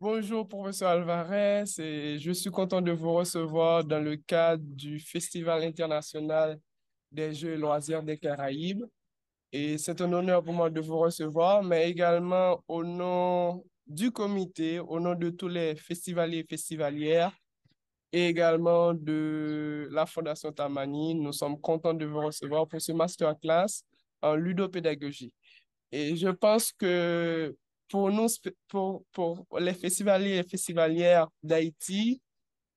Bonjour, professeur Alvarez. Et je suis content de vous recevoir dans le cadre du Festival international des Jeux et loisirs des Caraïbes. Et c'est un honneur pour moi de vous recevoir, mais également au nom du comité, au nom de tous les festivaliers et festivalières, et également de la Fondation Tamani, nous sommes contents de vous recevoir pour ce masterclass en ludopédagogie. Et je pense que pour nous, pour, pour les festivaliers et festivalières d'Haïti,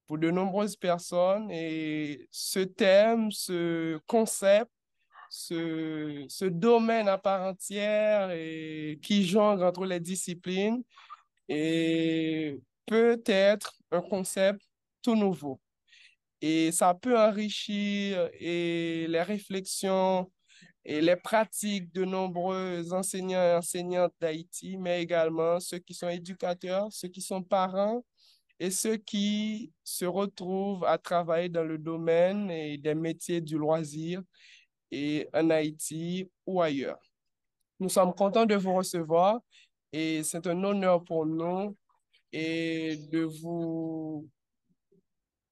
pour de nombreuses personnes. Et ce thème, ce concept, ce, ce domaine à part entière et qui jongle entre les disciplines et peut être un concept tout nouveau. Et ça peut enrichir et les réflexions et les pratiques de nombreux enseignants et enseignantes d'Haïti, mais également ceux qui sont éducateurs, ceux qui sont parents et ceux qui se retrouvent à travailler dans le domaine et des métiers du loisir et en Haïti ou ailleurs. Nous sommes contents de vous recevoir et c'est un honneur pour nous et de vous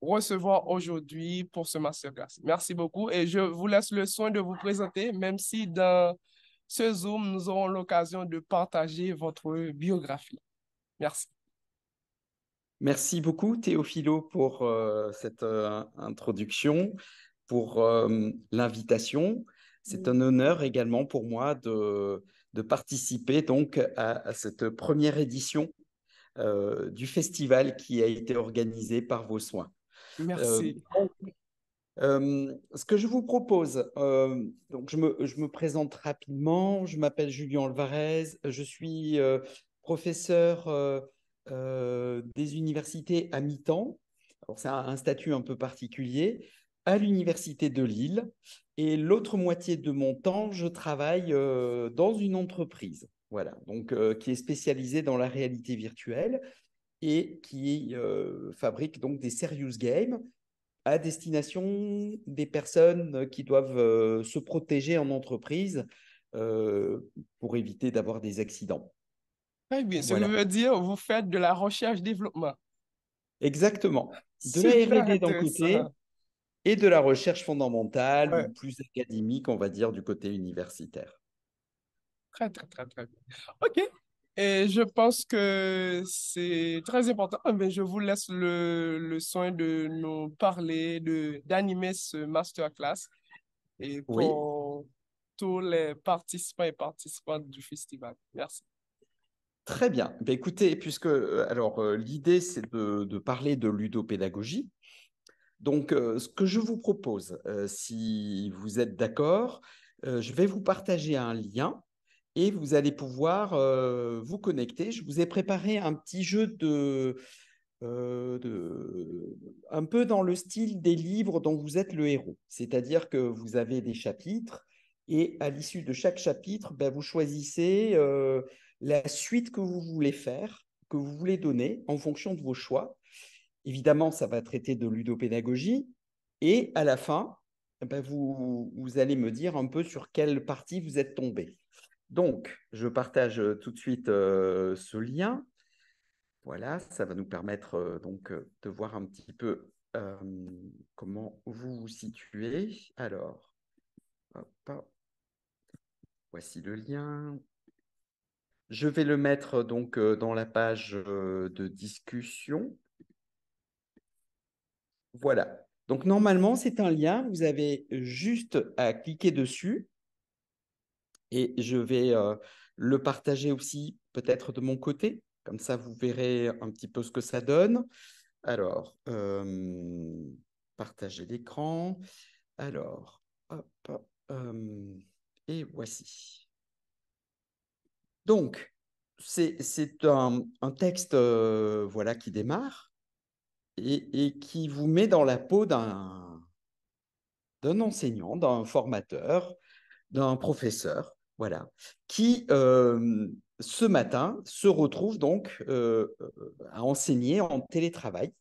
recevoir aujourd'hui pour ce masterclass. Merci beaucoup et je vous laisse le soin de vous présenter, même si dans ce Zoom, nous aurons l'occasion de partager votre biographie. Merci. Merci beaucoup Théophilo pour euh, cette euh, introduction, pour euh, l'invitation. C'est un honneur également pour moi de, de participer donc à, à, cette première édition du festival qui a été organisé par vos soins. Euh, Merci. Euh, ce que je vous propose, euh, donc je me, présente rapidement, je m'appelle Julien Alvarez, je suis professeur des universités à mi-temps, c'est un, un, statut un peu particulier, à l'université de Lille, et l'autre moitié de mon temps, je travaille dans une entreprise, voilà, donc qui est spécialisée dans la réalité virtuelle et qui euh, fabrique donc des serious games à destination des personnes qui doivent euh, se protéger en entreprise euh, pour éviter d'avoir des accidents. Très bien, ça veut dire vous faites de la recherche-développement. Exactement. De la R&D d'un côté et de la recherche fondamentale ou plus académique, on va dire, du côté universitaire. Très, très, très, très bien. OK. Et je pense que c'est très important. Mais je vous laisse le, soin de nous parler, d'animer ce masterclass et pour tous les participants et participantes du festival. Merci. Très bien. Ben, écoutez, puisque euh, alors euh, l'idée c'est de, de, parler de ludopédagogie. Donc, euh, ce que je vous propose, si vous êtes d'accord, je vais vous partager un lien et vous allez pouvoir euh, vous connecter. Je vous ai préparé un petit jeu euh, de, un peu dans le style des livres dont vous êtes le héros. C'est-à-dire que vous avez des chapitres et à l'issue de chaque chapitre, ben, vous choisissez euh, la suite que vous voulez faire, que vous voulez donner en fonction de vos choix. Évidemment, ça va traiter de ludopédagogie. Et à la fin, ben, vous, vous allez me dire un peu sur quelle partie vous êtes tombé. Donc, je partage euh, tout de suite euh, ce lien. Voilà, ça va nous permettre euh, donc de voir un petit peu comment vous vous situez. Alors, voici le lien. Je vais le mettre donc dans la page de discussion. Voilà. Donc normalement, c'est un lien. Vous avez juste à cliquer dessus et je vais euh, le partager aussi peut-être de mon côté. Comme ça, vous verrez un petit peu ce que ça donne. Alors, euh, partager l'écran. Alors, hop, euh, et voici. Donc, c'est un, texte voilà, qui démarre et, qui vous met dans la peau d'un enseignant, d'un formateur, d'un professeur voilà. Qui, euh, ce matin, se retrouve donc euh, à enseigner en télétravail.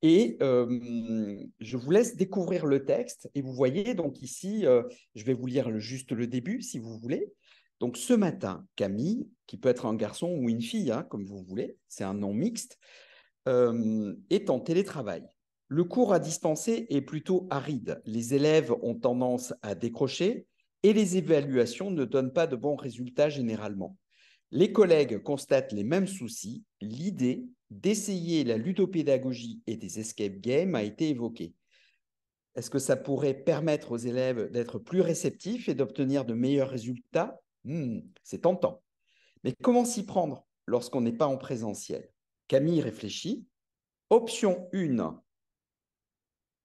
Et euh, je vous laisse découvrir le texte. Et vous voyez, donc ici, je vais vous lire juste le début, si vous voulez. Donc ce matin, Camille, qui peut être un garçon ou une fille, hein, comme vous voulez, c'est un nom mixte, est en télétravail. Le cours à dispenser est plutôt aride. Les élèves ont tendance à décrocher, et les évaluations ne donnent pas de bons résultats généralement. Les collègues constatent les mêmes soucis. L'idée d'essayer la ludopédagogie et des escape games a été évoquée. Est-ce que ça pourrait permettre aux élèves d'être plus réceptifs et d'obtenir de meilleurs résultats hmm, C'est tentant. Mais comment s'y prendre lorsqu'on n'est pas en présentiel Camille réfléchit. Option 1.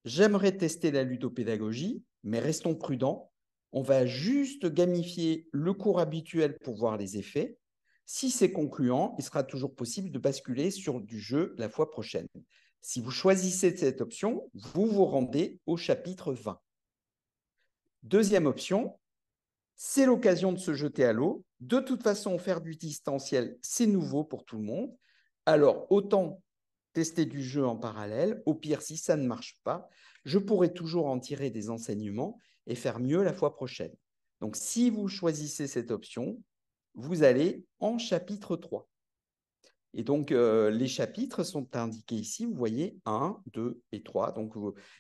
J'aimerais tester la ludopédagogie, mais restons prudents on va juste gamifier le cours habituel pour voir les effets. Si c'est concluant, il sera toujours possible de basculer sur du jeu la fois prochaine. Si vous choisissez cette option, vous vous rendez au chapitre 20. Deuxième option, c'est l'occasion de se jeter à l'eau. De toute façon, faire du distanciel, c'est nouveau pour tout le monde. Alors, autant tester du jeu en parallèle. Au pire, si ça ne marche pas, je pourrais toujours en tirer des enseignements et faire mieux la fois prochaine. Donc, si vous choisissez cette option, vous allez en chapitre 3. Et donc, euh, les chapitres sont indiqués ici. Vous voyez 1, 2 et 3. Donc,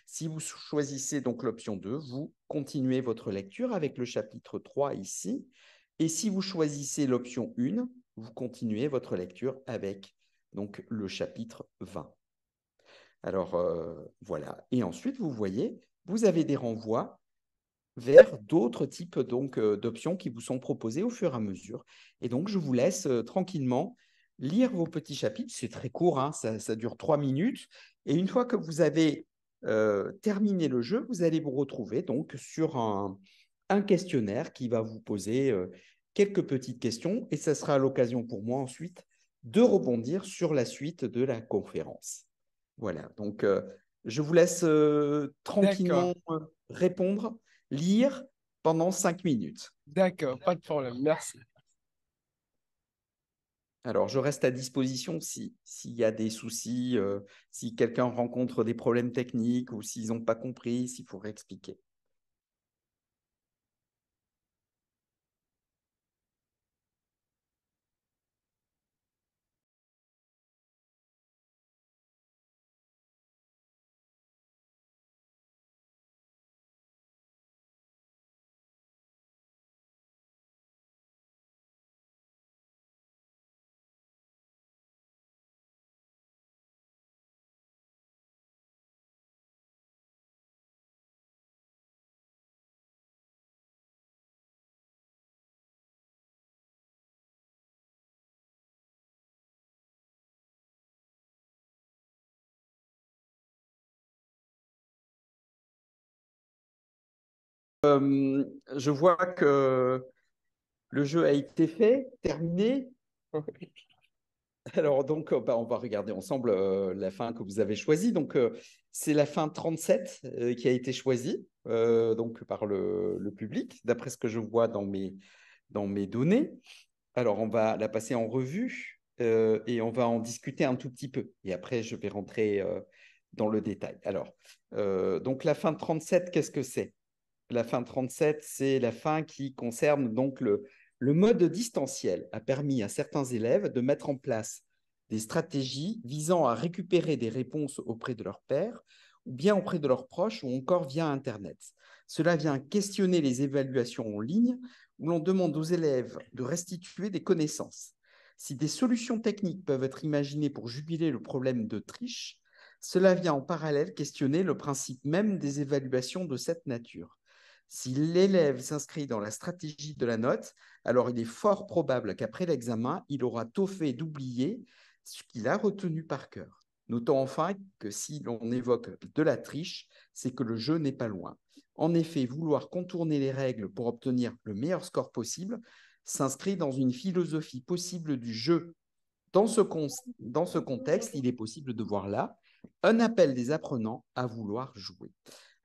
si vous choisissez donc l'option 2, vous continuez votre lecture avec le chapitre 3 ici. Et si vous choisissez l'option 1, vous continuez votre lecture avec donc le chapitre 20. Alors, euh, voilà. Et ensuite, vous voyez, vous avez des renvois vers d'autres types donc euh, d'options qui vous sont proposées au fur et à mesure. Et donc, je vous laisse euh, tranquillement lire vos petits chapitres. C'est très court, hein, ça, dure trois minutes. Et une fois que vous avez euh, terminé le jeu, vous allez vous retrouver donc sur un, questionnaire qui va vous poser quelques petites questions. Et ça sera l'occasion pour moi ensuite de rebondir sur la suite de la conférence. Voilà, donc je vous laisse tranquillement répondre lire pendant cinq minutes. D'accord, pas de problème, merci. Alors, je reste à disposition s'il y a des soucis, euh, si quelqu'un rencontre des problèmes techniques ou s'ils n'ont pas compris, s'il faut réexpliquer. Euh, je vois que le jeu a été fait, terminé. Alors donc, euh, bah, on va regarder ensemble euh, la fin que vous avez choisie. Donc, c'est la fin 37 qui a été choisie donc par le, public, d'après ce que je vois dans mes, dans mes données. Alors, on va la passer en revue et on va en discuter un tout petit peu. Et après, je vais rentrer dans le détail. Alors, donc la fin 37, qu'est-ce que c'est la fin 37, c'est la fin qui concerne donc le, mode distanciel, a permis à certains élèves de mettre en place des stratégies visant à récupérer des réponses auprès de leurs pairs ou bien auprès de leurs proches ou encore via Internet. Cela vient questionner les évaluations en ligne où l'on demande aux élèves de restituer des connaissances. Si des solutions techniques peuvent être imaginées pour jubiler le problème de triche, cela vient en parallèle questionner le principe même des évaluations de cette nature. Si l'élève s'inscrit dans la stratégie de la note, alors il est fort probable qu'après l'examen, il aura tôt fait d'oublier ce qu'il a retenu par cœur. Notons enfin que si l'on évoque de la triche, c'est que le jeu n'est pas loin. En effet, vouloir contourner les règles pour obtenir le meilleur score possible s'inscrit dans une philosophie possible du jeu. Dans ce, dans ce contexte, il est possible de voir là un appel des apprenants à vouloir jouer.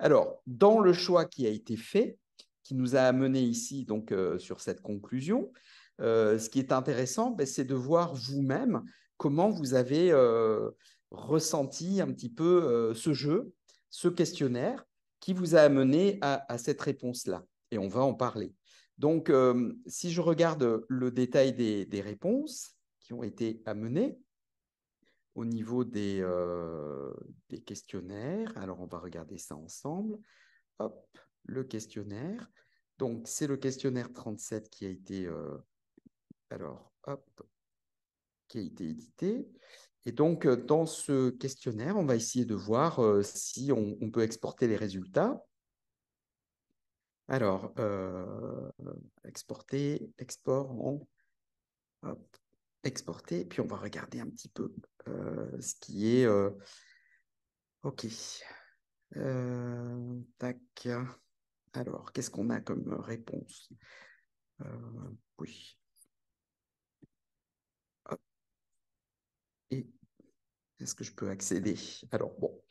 Alors, dans le choix qui a été fait, qui nous a amené ici donc euh, sur cette conclusion, euh, ce qui est intéressant, ben, c'est de voir vous-même comment vous avez euh, ressenti un petit peu ce jeu, ce questionnaire qui vous a amené à, cette réponse-là. Et on va en parler. Donc, si je regarde le détail des réponses qui ont été amenées, au niveau euh, des, questionnaires, alors on va regarder ça ensemble. Hop, le questionnaire. Donc, c'est le questionnaire 37 qui a été, euh, alors, hop, qui a été édité. Et donc, euh, dans ce questionnaire, on va essayer de voir si on, peut exporter les résultats. Alors, exporter, export, en, Hop, exporter. Puis on va regarder un petit peu euh, ce qui est. Euh, ok. Euh, Alors, qu'est-ce qu'on a comme réponse Oui. Et est-ce que je peux accéder Alors, bon,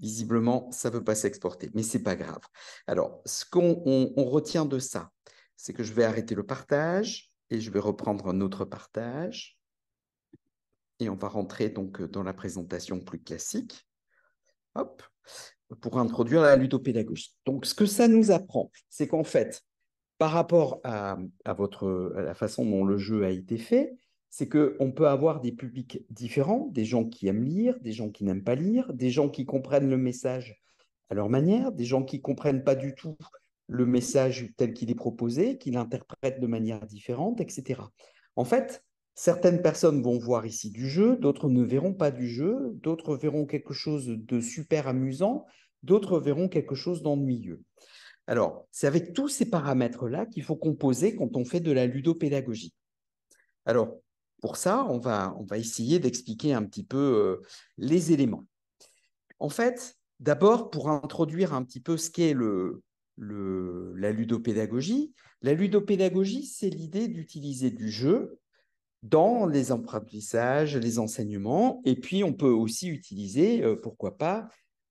visiblement, ça ne veut pas s'exporter, mais ce n'est pas grave. Alors, ce qu'on retient de ça, c'est que je vais arrêter le partage et je vais reprendre un autre partage. Et on va rentrer donc euh, dans la présentation plus classique. Hop, pour introduire la ludopédagogie. Donc, ce que ça nous apprend, c'est qu'en fait, par rapport à, votre, la façon dont le jeu a été fait, c'est qu'on peut avoir des publics différents, des gens qui aiment lire, des gens qui n'aiment pas lire, des gens qui comprennent le message à leur manière, des gens qui ne comprennent pas du tout le message tel qu'il est proposé, qui l'interprètent de manière différente, etc. En fait, Certaines personnes vont voir ici du jeu, d'autres ne verront pas du jeu, d'autres verront quelque chose de super amusant, d'autres verront quelque chose d'ennuyeux. Alors, c'est avec tous ces paramètres-là qu'il faut composer quand on fait de la ludopédagogie. Alors, pour ça, on va, on va essayer d'expliquer un petit peu euh, les éléments. En fait, d'abord, pour introduire un petit peu ce qu'est le, la ludopédagogie, la ludopédagogie, c'est l'idée d'utiliser du jeu dans les apprentissages, les enseignements, et puis on peut aussi utiliser, euh, pourquoi pas,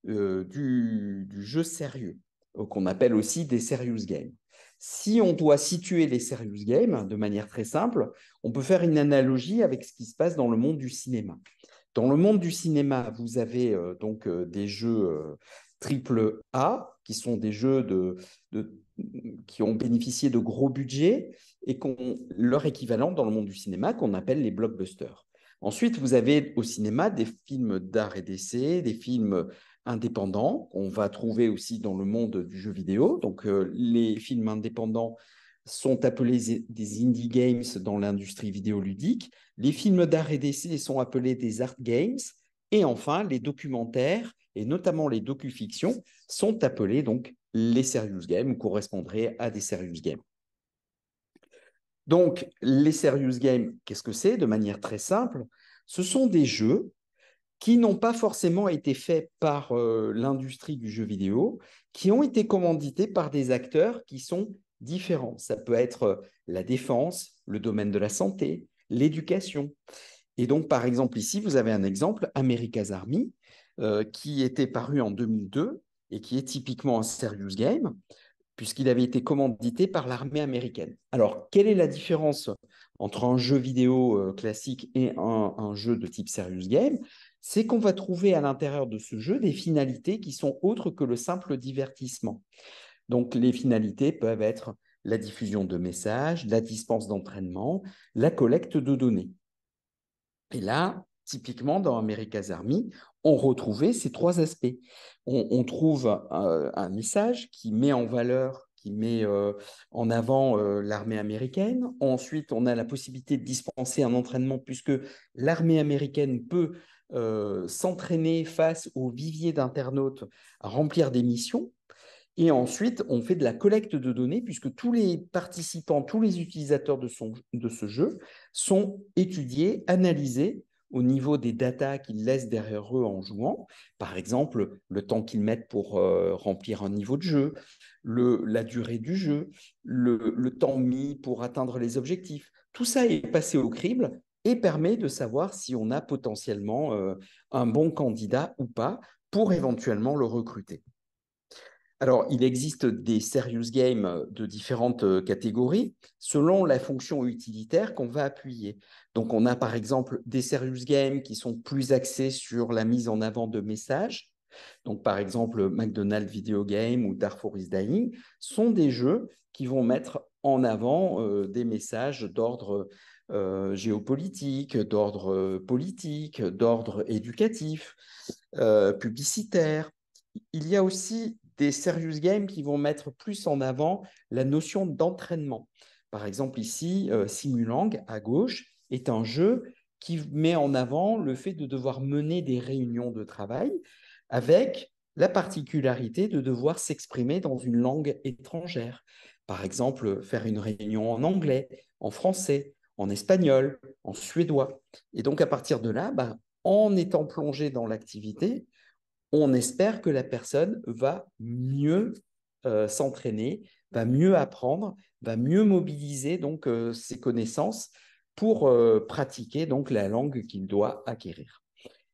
euh, du, jeu sérieux, euh, qu'on appelle aussi des serious games. Si on doit situer les serious games de manière très simple, on peut faire une analogie avec ce qui se passe dans le monde du cinéma. Dans le monde du cinéma, vous avez donc des jeux triple A, qui sont des jeux qui ont bénéficié de gros budgets et qu'on leur équivalent dans le monde du cinéma qu'on appelle les blockbusters. Ensuite, vous avez au cinéma des films d'art et d'essai, des films indépendants qu'on va trouver aussi dans le monde du jeu vidéo. Donc, euh, les films indépendants sont appelés des indie games dans l'industrie vidéoludique. Les films d'art et d'essai sont appelés des art games. Et enfin, les documentaires, et notamment les docufictions, sont appelés donc les serious games, ou correspondraient à des serious games. Donc, les serious games, qu'est-ce que c'est De manière très simple, ce sont des jeux qui n'ont pas forcément été faits par euh, l'industrie du jeu vidéo, qui ont été commandités par des acteurs qui sont différents. Ça peut être euh, la défense, le domaine de la santé, l'éducation. Et donc, par exemple, ici, vous avez un exemple, America's Army, euh, qui était paru en 2002 et qui est typiquement un serious game, puisqu'il avait été commandité par l'armée américaine. Alors, quelle est la différence entre un jeu vidéo euh, classique et un jeu de type serious game C'est qu'on va trouver à l'intérieur de ce jeu des finalités qui sont autres que le simple divertissement. Donc, les finalités peuvent être la diffusion de messages, la dispense d'entraînement, la collecte de données. Et là, typiquement dans America's Army, on retrouvait ces trois aspects. On, trouve euh, un, message qui met en valeur qui met euh, en avant euh, l'armée américaine. Ensuite, on a la possibilité de dispenser un entraînement puisque l'armée américaine peut s'entraîner face au vivier d'internautes à remplir des missions. Et ensuite, on fait de la collecte de données puisque tous les participants, tous les utilisateurs de, de ce jeu sont étudiés, analysés au niveau des datas qu'ils laissent derrière eux en jouant. Par exemple, le temps qu'ils mettent pour euh, remplir un niveau de jeu, la durée du jeu, le, temps mis pour atteindre les objectifs. Tout ça est passé au crible et permet de savoir si on a potentiellement euh, un bon candidat ou pas pour éventuellement le recruter. Alors, il existe des serious games euh, de différentes euh, catégories selon la fonction utilitaire qu'on va appuyer. Donc, on a par exemple des serious games qui sont plus axés sur la mise en avant de messages. Donc, par exemple, McDonald's Video Game ou Darfur is Dying sont des jeux qui vont mettre en avant euh, des messages d'ordre géopolitique, d'ordre politique, d'ordre éducatif, publicitaire. Il y a aussi des serious games qui vont mettre plus en avant la notion d'entraînement. Par exemple, ici, euh, Simulang, à gauche, est un jeu qui met en avant le fait de devoir mener des réunions de travail avec la particularité de devoir s'exprimer dans une langue étrangère. Par exemple, faire une réunion en anglais, en français, en espagnol, en suédois. Et donc, à partir de là, bah, en étant plongé dans l'activité, on espère que la personne va mieux euh, s'entraîner, va mieux apprendre, va mieux mobiliser donc euh, ses connaissances pour euh, pratiquer donc la langue qu'il doit acquérir.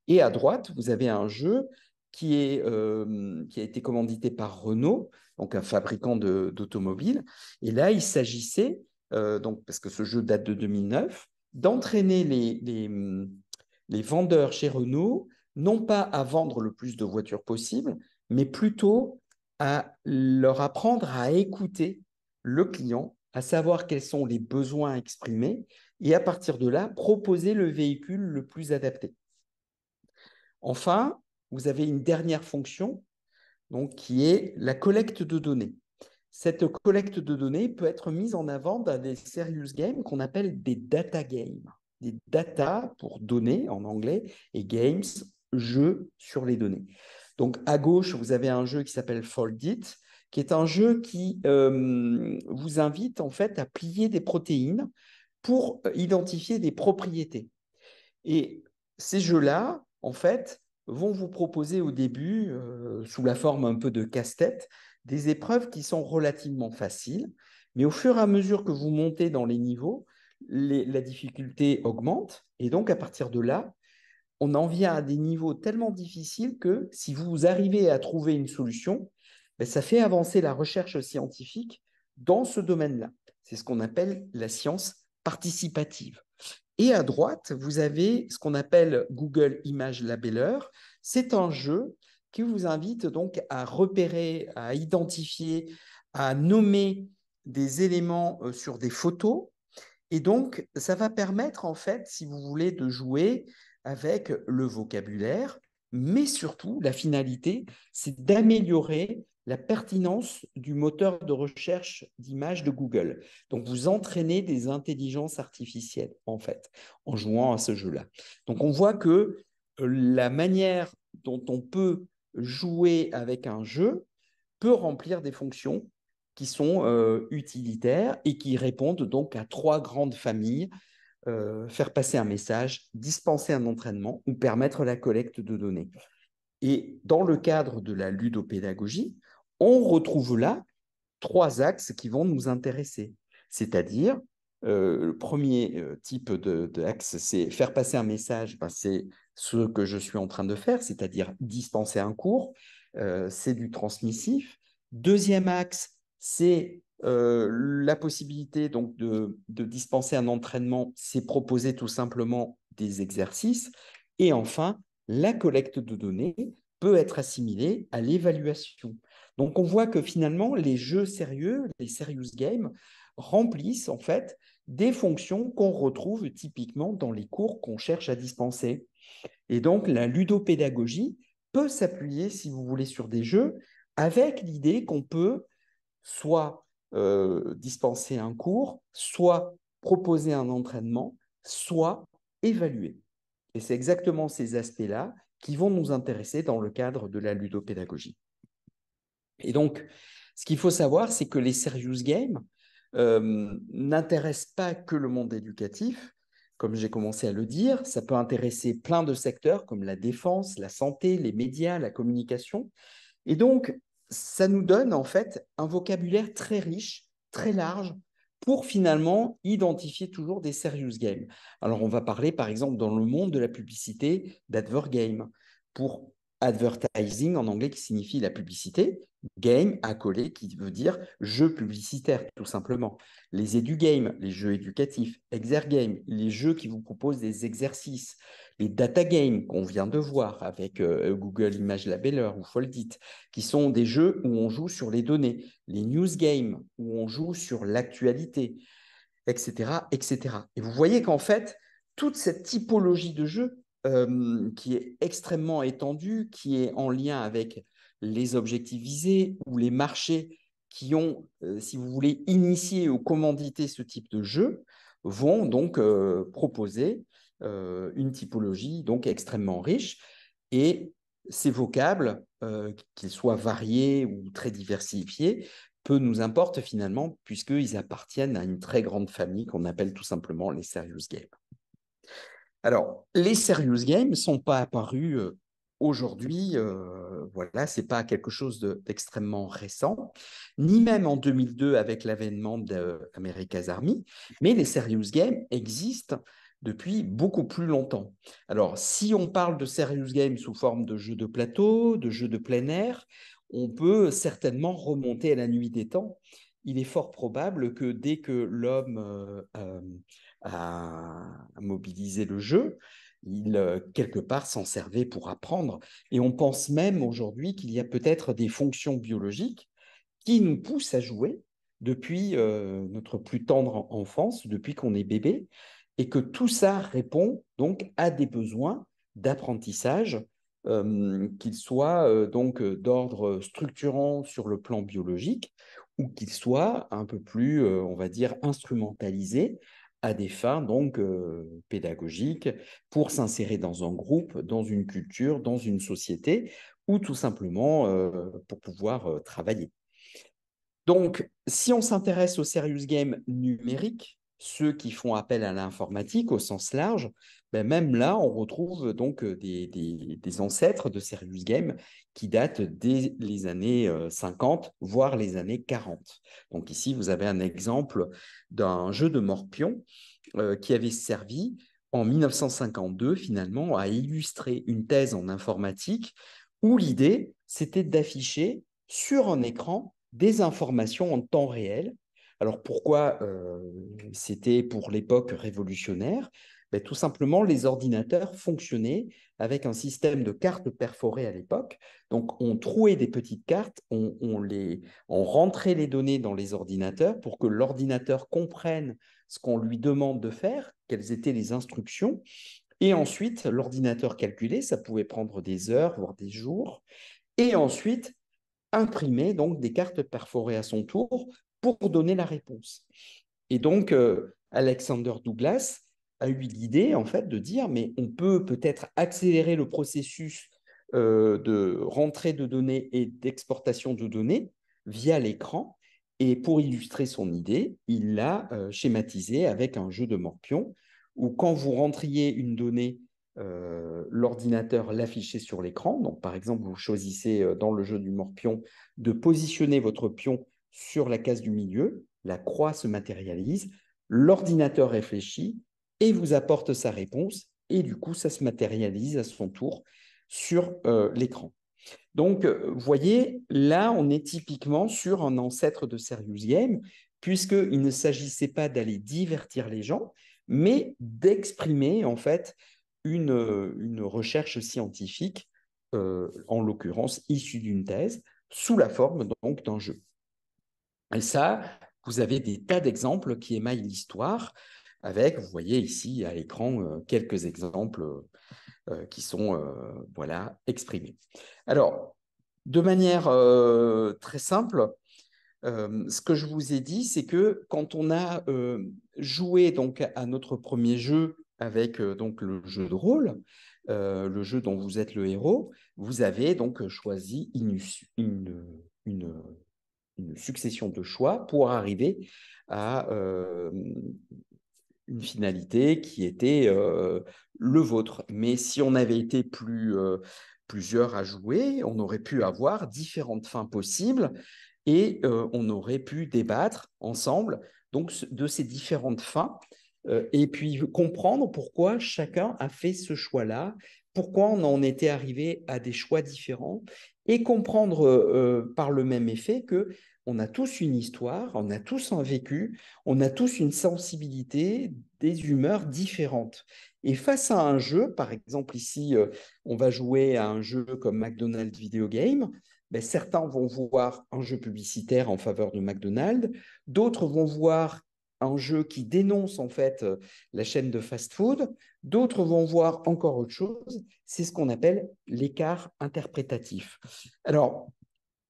Et à droite, vous avez un jeu qui, a été commandité par Renault, donc un fabricant d'automobiles. Et là, il s'agissait, donc parce que ce jeu date de 2009, d'entraîner les vendeurs chez Renault non pas à vendre le plus de voitures possible, mais plutôt à leur apprendre à écouter le client, à savoir quels sont les besoins exprimés, et à partir de là, proposer le véhicule le plus adapté. Enfin, vous avez une dernière fonction, donc, qui est la collecte de données. Cette collecte de données peut être mise en avant dans des serious games qu'on appelle des data games. Des data pour données en anglais et games jeu sur les données. Donc à gauche, vous avez un jeu qui s'appelle Foldit, qui est un jeu qui euh, vous invite en fait à plier des protéines pour euh, identifier des propriétés. Et ces jeux-là, en fait, vont vous proposer au début, euh, sous la forme un peu de casse-tête, des épreuves qui sont relativement faciles, mais au fur et à mesure que vous montez dans les niveaux, la difficulté augmente, et donc à partir de là, on en vient à des niveaux tellement difficiles que si vous arrivez à trouver une solution, ben, ça fait avancer la recherche scientifique dans ce domaine-là. C'est ce qu'on appelle la science participative. Et à droite, vous avez ce qu'on appelle Google Image Labeller. C'est un jeu qui vous invite donc à repérer, à identifier, à nommer des éléments euh, sur des photos. Et donc, ça va permettre, en fait, si vous voulez, de jouer avec le vocabulaire, mais surtout la finalité, c'est d'améliorer la pertinence du moteur de recherche d'images de Google. Donc, vous entraînez des intelligences artificielles, en fait, en jouant à ce jeu-là. Donc, on voit que euh, la manière dont on peut jouer avec un jeu peut remplir des fonctions qui sont euh, utilitaires et qui répondent donc à trois grandes familles euh, faire passer un message, dispenser un entraînement ou permettre la collecte de données. Et dans le cadre de la ludopédagogie, on retrouve là trois axes qui vont nous intéresser, c'est-à-dire euh, le premier euh, type d'axe, de, axe, c'est faire passer un message, ben, c'est ce que je suis en train de faire, c'est-à-dire dispenser un cours, c'est du transmissif. Deuxième axe, c'est euh, la possibilité donc de dispenser un entraînement, c'est proposer tout simplement des exercices. Et enfin, la collecte de données peut être assimilée à l'évaluation. Donc on voit que finalement, les jeux sérieux, les serious games, remplissent en fait des fonctions qu'on retrouve typiquement dans les cours qu'on cherche à dispenser. Et donc la ludopédagogie peut s'appuyer, si vous voulez, sur des jeux avec l'idée qu'on peut soit euh, dispenser un cours, soit proposer un entraînement, soit évaluer. Et c'est exactement ces aspects-là qui vont nous intéresser dans le cadre de la ludopédagogie. Et donc, ce qu'il faut savoir, c'est que les serious games euh, n'intéressent pas que le monde éducatif. Comme j'ai commencé à le dire, ça peut intéresser plein de secteurs comme la défense, la santé, les médias, la communication. Et donc, ça nous donne en fait un vocabulaire très riche, très large pour finalement identifier toujours des serious games. Alors on va parler par exemple dans le monde de la publicité d'advert game pour advertising en anglais qui signifie la publicité, Game à coller qui veut dire jeu publicitaire, tout simplement. Les edu-game, les jeux éducatifs, exergame, les jeux qui vous proposent des exercices, les data games qu'on vient de voir avec euh, Google Image Labeler ou Foldit, qui sont des jeux où on joue sur les données, les news games où on joue sur l'actualité, etc., etc. Et vous voyez qu'en fait, toute cette typologie de jeu euh, qui est extrêmement étendue, qui est en lien avec les objectifs visés ou les marchés qui ont, euh, si vous voulez, initié ou commandité ce type de jeu, vont donc euh, proposer euh, une typologie donc extrêmement riche. Et ces vocables, qu'ils soient variés ou très diversifiés, peu nous importe finalement, puisqu'ils appartiennent à une très grande famille qu'on appelle tout simplement les serious games. Alors, les serious games ne sont pas apparus aujourd'hui, ce euh, voilà, c'est pas quelque chose d'extrêmement récent, ni même en 2002 avec l'avènement d'America's Army, mais les serious games existent depuis beaucoup plus longtemps. Alors, si on parle de serious games sous forme de jeux de plateau, de jeux de plein air, on peut certainement remonter à la nuit des temps. Il est fort probable que dès que l'homme euh, euh, a mobilisé le jeu, il, euh, quelque part, s'en servait pour apprendre. Et on pense même aujourd'hui qu'il y a peut-être des fonctions biologiques qui nous poussent à jouer depuis euh, notre plus tendre enfance, depuis qu'on est bébé, et que tout ça répond donc à des besoins d'apprentissage, euh, qu'ils soient donc d'ordre structurant sur le plan biologique ou qu'ils soient un peu plus, on va dire, instrumentalisés à des fins donc euh, pédagogiques pour s'insérer dans un groupe, dans une culture, dans une société ou tout simplement euh, pour pouvoir euh, travailler. Donc, si on s'intéresse au serious game numérique, ceux qui font appel à l'informatique au sens large, ben, même là, on retrouve donc euh, des, ancêtres de Serious Game qui datent des les années 50, euh, voire les années 40. Donc ici, vous avez un exemple d'un jeu de morpion euh, qui avait servi en 1952 finalement à illustrer une thèse en informatique où l'idée, c'était d'afficher sur un écran des informations en temps réel alors pourquoi euh, c'était pour l'époque révolutionnaire ben, Tout simplement, les ordinateurs fonctionnaient avec un système de cartes perforées à l'époque. Donc on trouait des petites cartes, on, on rentrait les données dans les ordinateurs pour que l'ordinateur comprenne ce qu'on lui demande de faire, quelles étaient les instructions. Et ensuite, l'ordinateur calculait, ça pouvait prendre des heures, voire des jours. Et ensuite, imprimer donc des cartes perforées à son tour pour donner la réponse. Et donc, euh, Alexander Douglas a eu l'idée, en fait, de dire, mais on peut peut-être accélérer le processus euh, de rentrée de données et d'exportation de données via l'écran. Et pour illustrer son idée, il l'a euh, schématisé avec un jeu de morpion, où quand vous rentriez une donnée, l'ordinateur l'affichait sur l'écran. Donc, par exemple, vous choisissez dans le jeu du morpion de positionner votre pion sur la case du milieu, la croix se matérialise, l'ordinateur réfléchit et vous apporte sa réponse, et du coup, ça se matérialise à son tour sur euh, l'écran. Donc, vous euh, voyez, là, on est typiquement sur un ancêtre de Serious Game, puisqu'il ne s'agissait pas d'aller divertir les gens, mais d'exprimer, en fait, une, euh, recherche scientifique, en l'occurrence issue d'une thèse, sous la forme donc d'un jeu. Et ça, vous avez des tas d'exemples qui émaillent l'histoire, avec, vous voyez ici à l'écran, euh, quelques exemples euh, euh, qui sont voilà, exprimés. Alors, de manière très simple, ce que je vous ai dit, c'est que quand on a joué donc, à notre premier jeu avec donc, le jeu de rôle, le jeu dont vous êtes le héros, vous avez donc choisi une une succession de choix pour arriver à euh, une finalité qui était euh, le vôtre. Mais si on avait été plus, euh, plusieurs à jouer, on aurait pu avoir différentes fins possibles et on aurait pu débattre ensemble donc, de ces différentes fins et puis comprendre pourquoi chacun a fait ce choix-là, pourquoi on en était arrivé à des choix différents et comprendre euh, euh, par le même effet que on a tous une histoire, on a tous un vécu, on a tous une sensibilité, des humeurs différentes. Et face à un jeu, par exemple ici, euh, on va jouer à un jeu comme McDonald's Video Game, ben, certains vont voir un jeu publicitaire en faveur de McDonald's, d'autres vont voir un jeu qui dénonce en fait euh, la chaîne de fast-food. D'autres vont voir encore autre chose. C'est ce qu'on appelle l'écart interprétatif. Alors,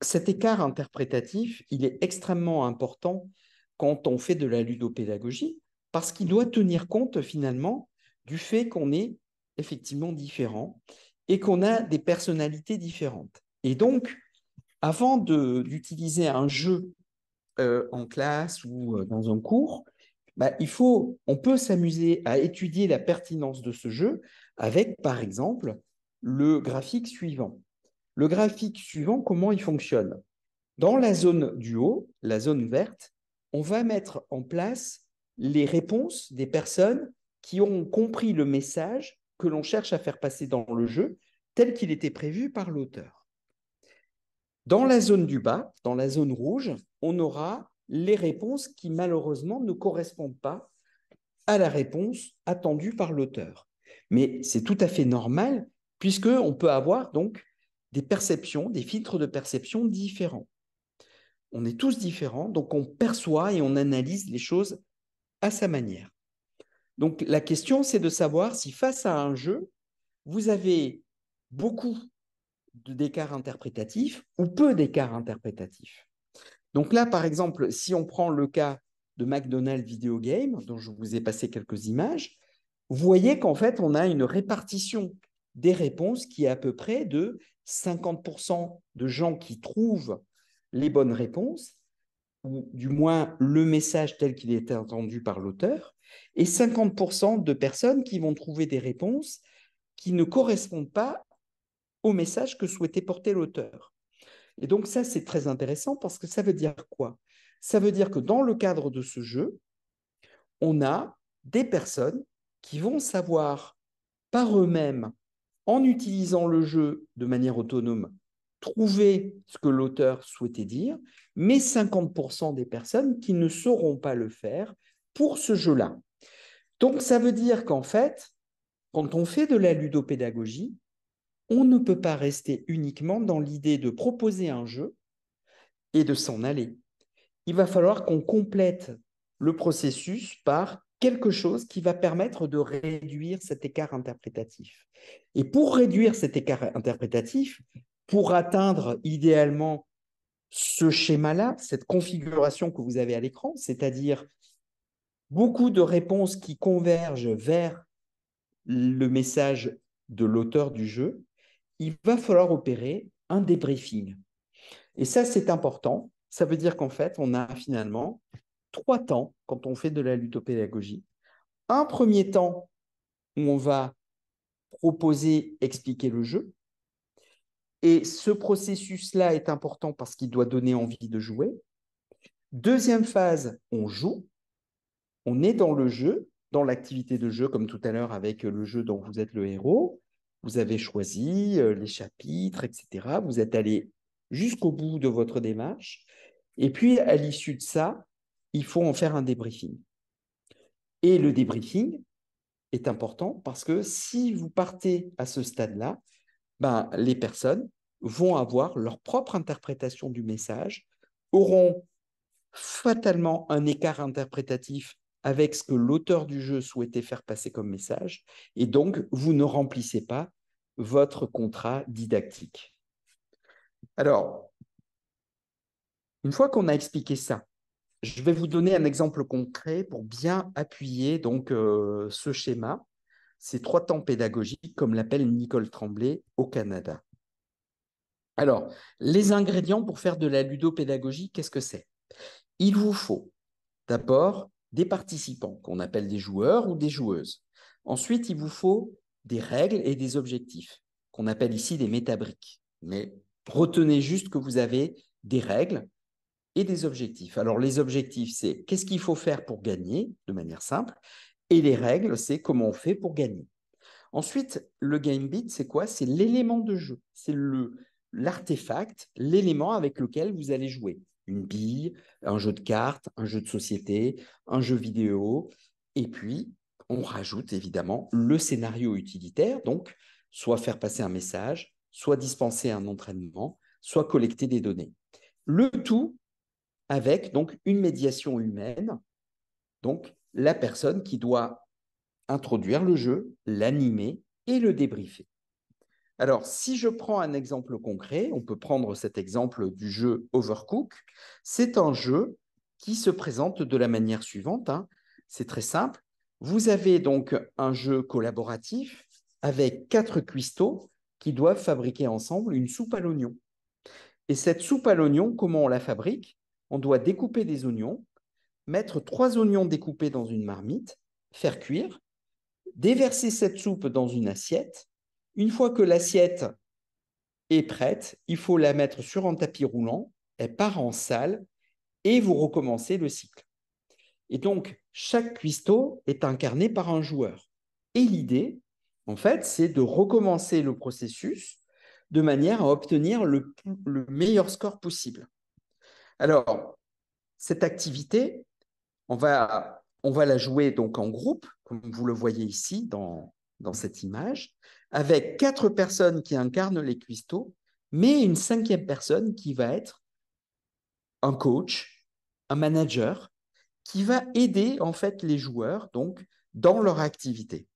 cet écart interprétatif, il est extrêmement important quand on fait de la ludopédagogie parce qu'il doit tenir compte finalement du fait qu'on est effectivement différent et qu'on a des personnalités différentes. Et donc, avant d'utiliser un jeu euh, en classe ou euh, dans un cours, bah, il faut, on peut s'amuser à étudier la pertinence de ce jeu avec, par exemple, le graphique suivant. Le graphique suivant, comment il fonctionne Dans la zone du haut, la zone verte, on va mettre en place les réponses des personnes qui ont compris le message que l'on cherche à faire passer dans le jeu tel qu'il était prévu par l'auteur. Dans la zone du bas, dans la zone rouge, on aura les réponses qui malheureusement ne correspondent pas à la réponse attendue par l'auteur. Mais c'est tout à fait normal puisque on peut avoir donc des perceptions, des filtres de perception différents. On est tous différents, donc on perçoit et on analyse les choses à sa manière. Donc la question, c'est de savoir si face à un jeu, vous avez beaucoup d'écart interprétatif ou peu d'écart interprétatif. Donc là, par exemple, si on prend le cas de McDonald's Video Game, dont je vous ai passé quelques images, vous voyez qu'en fait, on a une répartition des réponses qui est à peu près de 50% de gens qui trouvent les bonnes réponses, ou du moins le message tel qu'il est entendu par l'auteur, et 50% de personnes qui vont trouver des réponses qui ne correspondent pas au message que souhaitait porter l'auteur. Et donc ça, c'est très intéressant parce que ça veut dire quoi Ça veut dire que dans le cadre de ce jeu, on a des personnes qui vont savoir par eux-mêmes, en utilisant le jeu de manière autonome, trouver ce que l'auteur souhaitait dire, mais 50% des personnes qui ne sauront pas le faire pour ce jeu-là. Donc ça veut dire qu'en fait, quand on fait de la ludopédagogie, on ne peut pas rester uniquement dans l'idée de proposer un jeu et de s'en aller. Il va falloir qu'on complète le processus par quelque chose qui va permettre de réduire cet écart interprétatif. Et pour réduire cet écart interprétatif, pour atteindre idéalement ce schéma-là, cette configuration que vous avez à l'écran, c'est-à-dire beaucoup de réponses qui convergent vers le message de l'auteur du jeu, il va falloir opérer un débriefing. Et ça, c'est important. Ça veut dire qu'en fait, on a finalement trois temps quand on fait de la pédagogies. Un premier temps où on va proposer, expliquer le jeu. Et ce processus-là est important parce qu'il doit donner envie de jouer. Deuxième phase, on joue. On est dans le jeu, dans l'activité de jeu, comme tout à l'heure avec le jeu dont vous êtes le héros. Vous avez choisi euh, les chapitres, etc. Vous êtes allé jusqu'au bout de votre démarche. Et puis, à l'issue de ça, il faut en faire un débriefing. Et le débriefing est important parce que si vous partez à ce stade-là, ben, les personnes vont avoir leur propre interprétation du message, auront fatalement un écart interprétatif avec ce que l'auteur du jeu souhaitait faire passer comme message, et donc vous ne remplissez pas votre contrat didactique. Alors, une fois qu'on a expliqué ça, je vais vous donner un exemple concret pour bien appuyer donc euh, ce schéma, ces trois temps pédagogiques, comme l'appelle Nicole Tremblay au Canada. Alors, les ingrédients pour faire de la ludopédagogie, qu'est-ce que c'est Il vous faut d'abord des participants, qu'on appelle des joueurs ou des joueuses. Ensuite, il vous faut des règles et des objectifs, qu'on appelle ici des métabriques. Mais retenez juste que vous avez des règles et des objectifs. Alors les objectifs, c'est qu'est-ce qu'il faut faire pour gagner, de manière simple, et les règles, c'est comment on fait pour gagner. Ensuite, le game beat, c'est quoi C'est l'élément de jeu, c'est l'artefact, l'élément avec lequel vous allez jouer. Une bille, un jeu de cartes, un jeu de société, un jeu vidéo, et puis on rajoute évidemment le scénario utilitaire, donc soit faire passer un message, soit dispenser un entraînement, soit collecter des données. Le tout avec donc une médiation humaine, donc la personne qui doit introduire le jeu, l'animer et le débriefer. Alors, si je prends un exemple concret, on peut prendre cet exemple du jeu Overcook. C'est un jeu qui se présente de la manière suivante. Hein. C'est très simple. Vous avez donc un jeu collaboratif avec quatre cuistots qui doivent fabriquer ensemble une soupe à l'oignon. Et cette soupe à l'oignon, comment on la fabrique On doit découper des oignons, mettre trois oignons découpés dans une marmite, faire cuire, déverser cette soupe dans une assiette. Une fois que l'assiette est prête, il faut la mettre sur un tapis roulant, elle part en salle et vous recommencez le cycle. Et donc, chaque cuistot est incarné par un joueur. Et l'idée, en fait, c'est de recommencer le processus de manière à obtenir le, meilleur score possible. Alors, cette activité, on va, la jouer donc en groupe, comme vous le voyez ici dans, dans cette image, avec quatre personnes qui incarnent les cuistots, mais une cinquième personne qui va être un coach, un manager, qui va aider en fait les joueurs donc dans leur activité.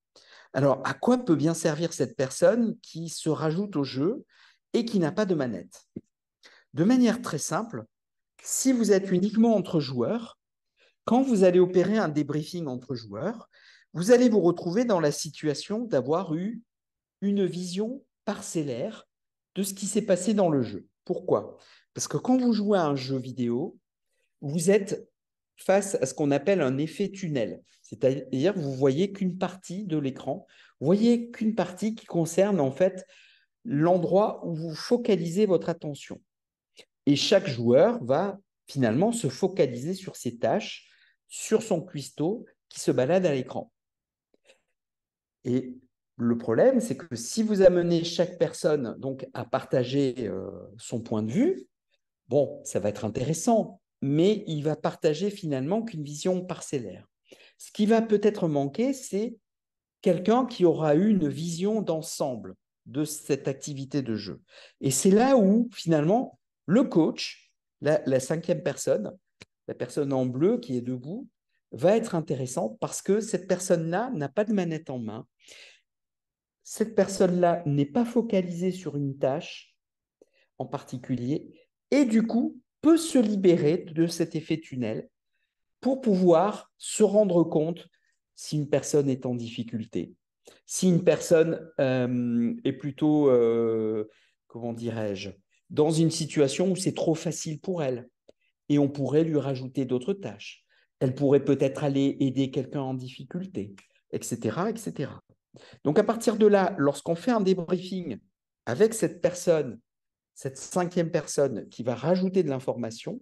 Alors, à quoi peut bien servir cette personne qui se rajoute au jeu et qui n'a pas de manette De manière très simple, si vous êtes uniquement entre joueurs, quand vous allez opérer un débriefing entre joueurs, vous allez vous retrouver dans la situation d'avoir eu une vision parcellaire de ce qui s'est passé dans le jeu. Pourquoi Parce que quand vous jouez à un jeu vidéo, vous êtes face à ce qu'on appelle un effet tunnel. C'est-à-dire que vous voyez qu'une partie de l'écran, vous voyez qu'une partie qui concerne en fait l'endroit où vous focalisez votre attention. Et chaque joueur va finalement se focaliser sur ses tâches, sur son cuistot qui se balade à l'écran. Et le problème, c'est que si vous amenez chaque personne donc à partager euh, son point de vue, bon, ça va être intéressant, mais il va partager finalement qu'une vision parcellaire. Ce qui va peut-être manquer, c'est quelqu'un qui aura eu une vision d'ensemble de cette activité de jeu. Et c'est là où finalement le coach, la, la, cinquième personne, la personne en bleu qui est debout, va être intéressante parce que cette personne-là n'a pas de manette en main. Cette personne-là n'est pas focalisée sur une tâche en particulier et du coup peut se libérer de cet effet tunnel pour pouvoir se rendre compte si une personne est en difficulté, si une personne euh, est plutôt, euh, comment dirais-je, dans une situation où c'est trop facile pour elle. Et on pourrait lui rajouter d'autres tâches. Elle pourrait peut-être aller aider quelqu'un en difficulté, etc., etc. Donc à partir de là, lorsqu'on fait un débriefing avec cette personne cette cinquième personne qui va rajouter de l'information,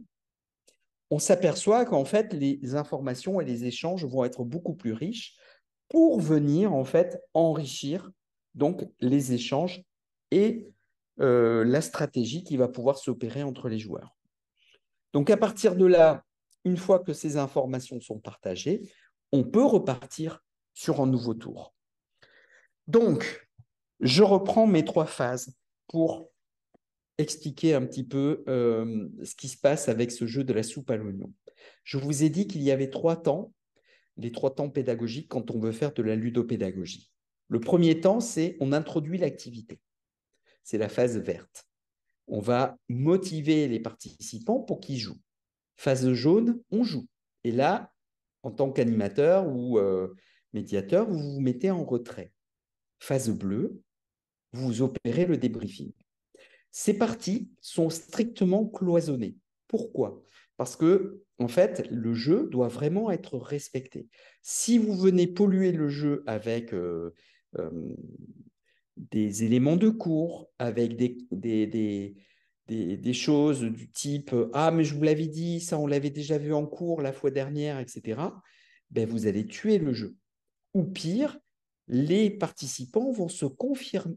on s'aperçoit qu'en fait, les informations et les échanges vont être beaucoup plus riches pour venir en fait enrichir donc les échanges et euh, la stratégie qui va pouvoir s'opérer entre les joueurs. Donc à partir de là, une fois que ces informations sont partagées, on peut repartir sur un nouveau tour. Donc, je reprends mes trois phases pour expliquer un petit peu euh, ce qui se passe avec ce jeu de la soupe à l'oignon. Je vous ai dit qu'il y avait trois temps, les trois temps pédagogiques quand on veut faire de la ludopédagogie. Le premier temps, c'est on introduit l'activité. C'est la phase verte. On va motiver les participants pour qu'ils jouent. Phase jaune, on joue. Et là, en tant qu'animateur ou euh, médiateur, vous vous mettez en retrait. Phase bleue, vous opérez le débriefing. Ces parties sont strictement cloisonnées. Pourquoi Parce que, en fait, le jeu doit vraiment être respecté. Si vous venez polluer le jeu avec euh, euh, des éléments de cours, avec des, choses du type Ah, mais je vous l'avais dit, ça on l'avait déjà vu en cours la fois dernière, etc., ben, vous allez tuer le jeu. Ou pire, les participants vont se,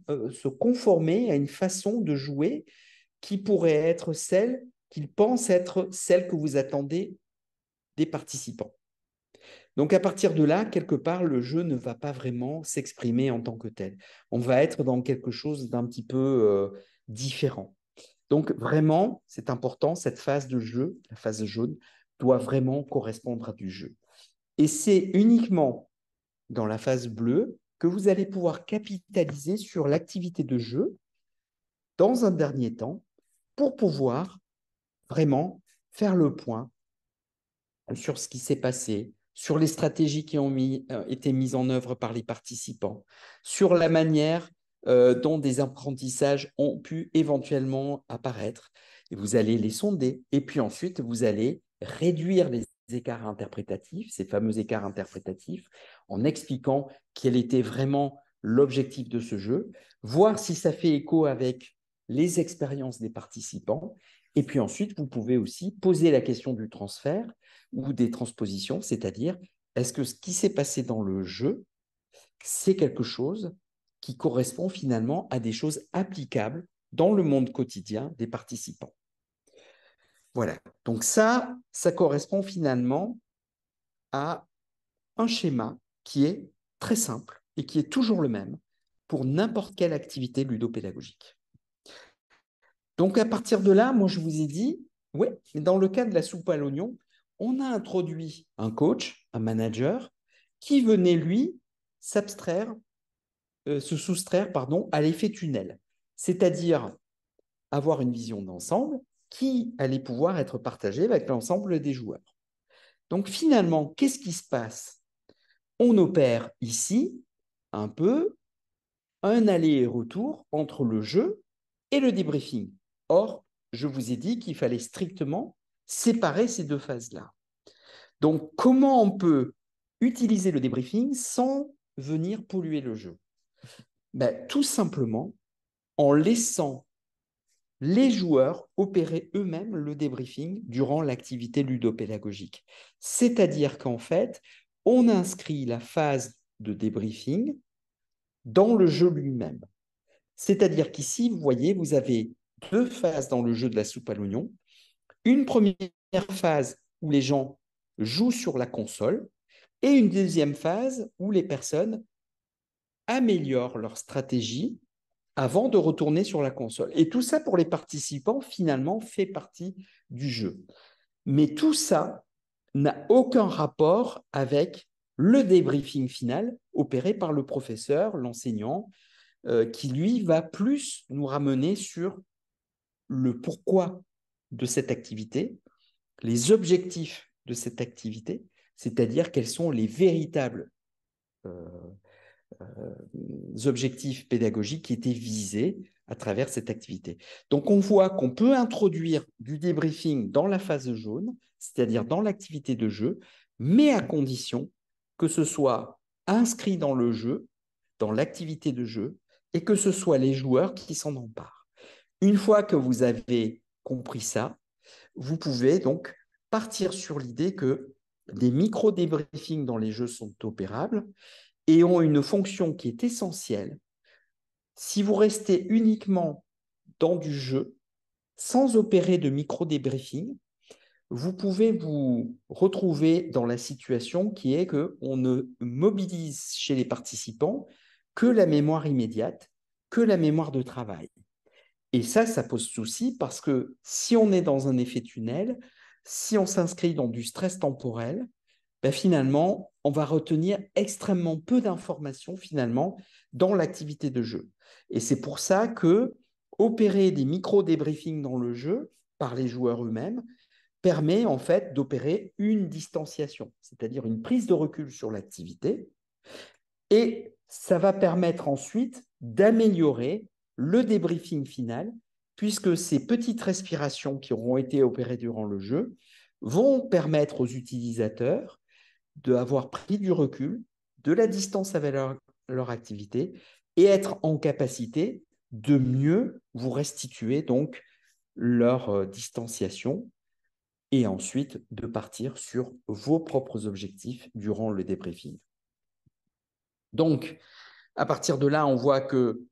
euh, se conformer à une façon de jouer qui pourrait être celle qu'ils pensent être celle que vous attendez des participants. Donc à partir de là, quelque part, le jeu ne va pas vraiment s'exprimer en tant que tel. On va être dans quelque chose d'un petit peu euh, différent. Donc vraiment, c'est important, cette phase de jeu, la phase jaune, doit vraiment correspondre à du jeu. Et c'est uniquement dans la phase bleue que vous allez pouvoir capitaliser sur l'activité de jeu dans un dernier temps pour pouvoir vraiment faire le point sur ce qui s'est passé, sur les stratégies qui ont euh, été mises en œuvre par les participants, sur la manière euh, dont des apprentissages ont pu éventuellement apparaître. Et vous allez les sonder et puis ensuite, vous allez réduire les écarts interprétatifs, ces fameux écarts interprétatifs, en expliquant quel était vraiment l'objectif de ce jeu, voir si ça fait écho avec les expériences des participants. Et puis ensuite, vous pouvez aussi poser la question du transfert ou des transpositions, c'est-à-dire est-ce que ce qui s'est passé dans le jeu, c'est quelque chose qui correspond finalement à des choses applicables dans le monde quotidien des participants. Voilà. Donc ça, ça correspond finalement à un schéma qui est très simple et qui est toujours le même pour n'importe quelle activité ludopédagogique. Donc à partir de là, moi je vous ai dit, oui, mais dans le cas de la soupe à l'oignon, on a introduit un coach, un manager, qui venait lui s'abstraire, euh, se soustraire pardon, à l'effet tunnel, c'est-à-dire avoir une vision d'ensemble, qui allait pouvoir être partagé avec l'ensemble des joueurs. Donc finalement, qu'est-ce qui se passe On opère ici un peu un aller et retour entre le jeu et le débriefing. Or, je vous ai dit qu'il fallait strictement séparer ces deux phases-là. Donc, comment on peut utiliser le débriefing sans venir polluer le jeu ben, Tout simplement en laissant les joueurs opéraient eux-mêmes le débriefing durant l'activité ludopédagogique. C'est-à-dire qu'en fait, on inscrit la phase de débriefing dans le jeu lui-même. C'est-à-dire qu'ici, vous voyez, vous avez deux phases dans le jeu de la soupe à l'oignon. Une première phase où les gens jouent sur la console et une deuxième phase où les personnes améliorent leur stratégie avant de retourner sur la console. Et tout ça pour les participants, finalement, fait partie du jeu. Mais tout ça n'a aucun rapport avec le débriefing final opéré par le professeur, l'enseignant, euh, qui lui va plus nous ramener sur le pourquoi de cette activité, les objectifs de cette activité, c'est-à-dire quels sont les véritables euh, euh, objectifs pédagogiques qui étaient visés à travers cette activité. Donc on voit qu'on peut introduire du débriefing dans la phase jaune, c'est-à-dire dans l'activité de jeu, mais à condition que ce soit inscrit dans le jeu, dans l'activité de jeu, et que ce soit les joueurs qui s'en emparent. Une fois que vous avez compris ça, vous pouvez donc partir sur l'idée que des micro-débriefings dans les jeux sont opérables et ont une fonction qui est essentielle. Si vous restez uniquement dans du jeu, sans opérer de micro-débriefing, vous pouvez vous retrouver dans la situation qui est qu'on ne mobilise chez les participants que la mémoire immédiate, que la mémoire de travail. Et ça, ça pose souci parce que si on est dans un effet tunnel, si on s'inscrit dans du stress temporel, bah, finalement, on va retenir extrêmement peu d'informations finalement dans l'activité de jeu. Et c'est pour ça que opérer des micro-débriefings dans le jeu par les joueurs eux-mêmes permet en fait d'opérer une distanciation, c'est-à-dire une prise de recul sur l'activité. Et ça va permettre ensuite d'améliorer le débriefing final, puisque ces petites respirations qui auront été opérées durant le jeu vont permettre aux utilisateurs d'avoir pris du recul, de la distance avec leur, leur activité et être en capacité de mieux vous restituer donc leur euh, distanciation et ensuite de partir sur vos propres objectifs durant le débriefing. Donc, à partir de là, on voit que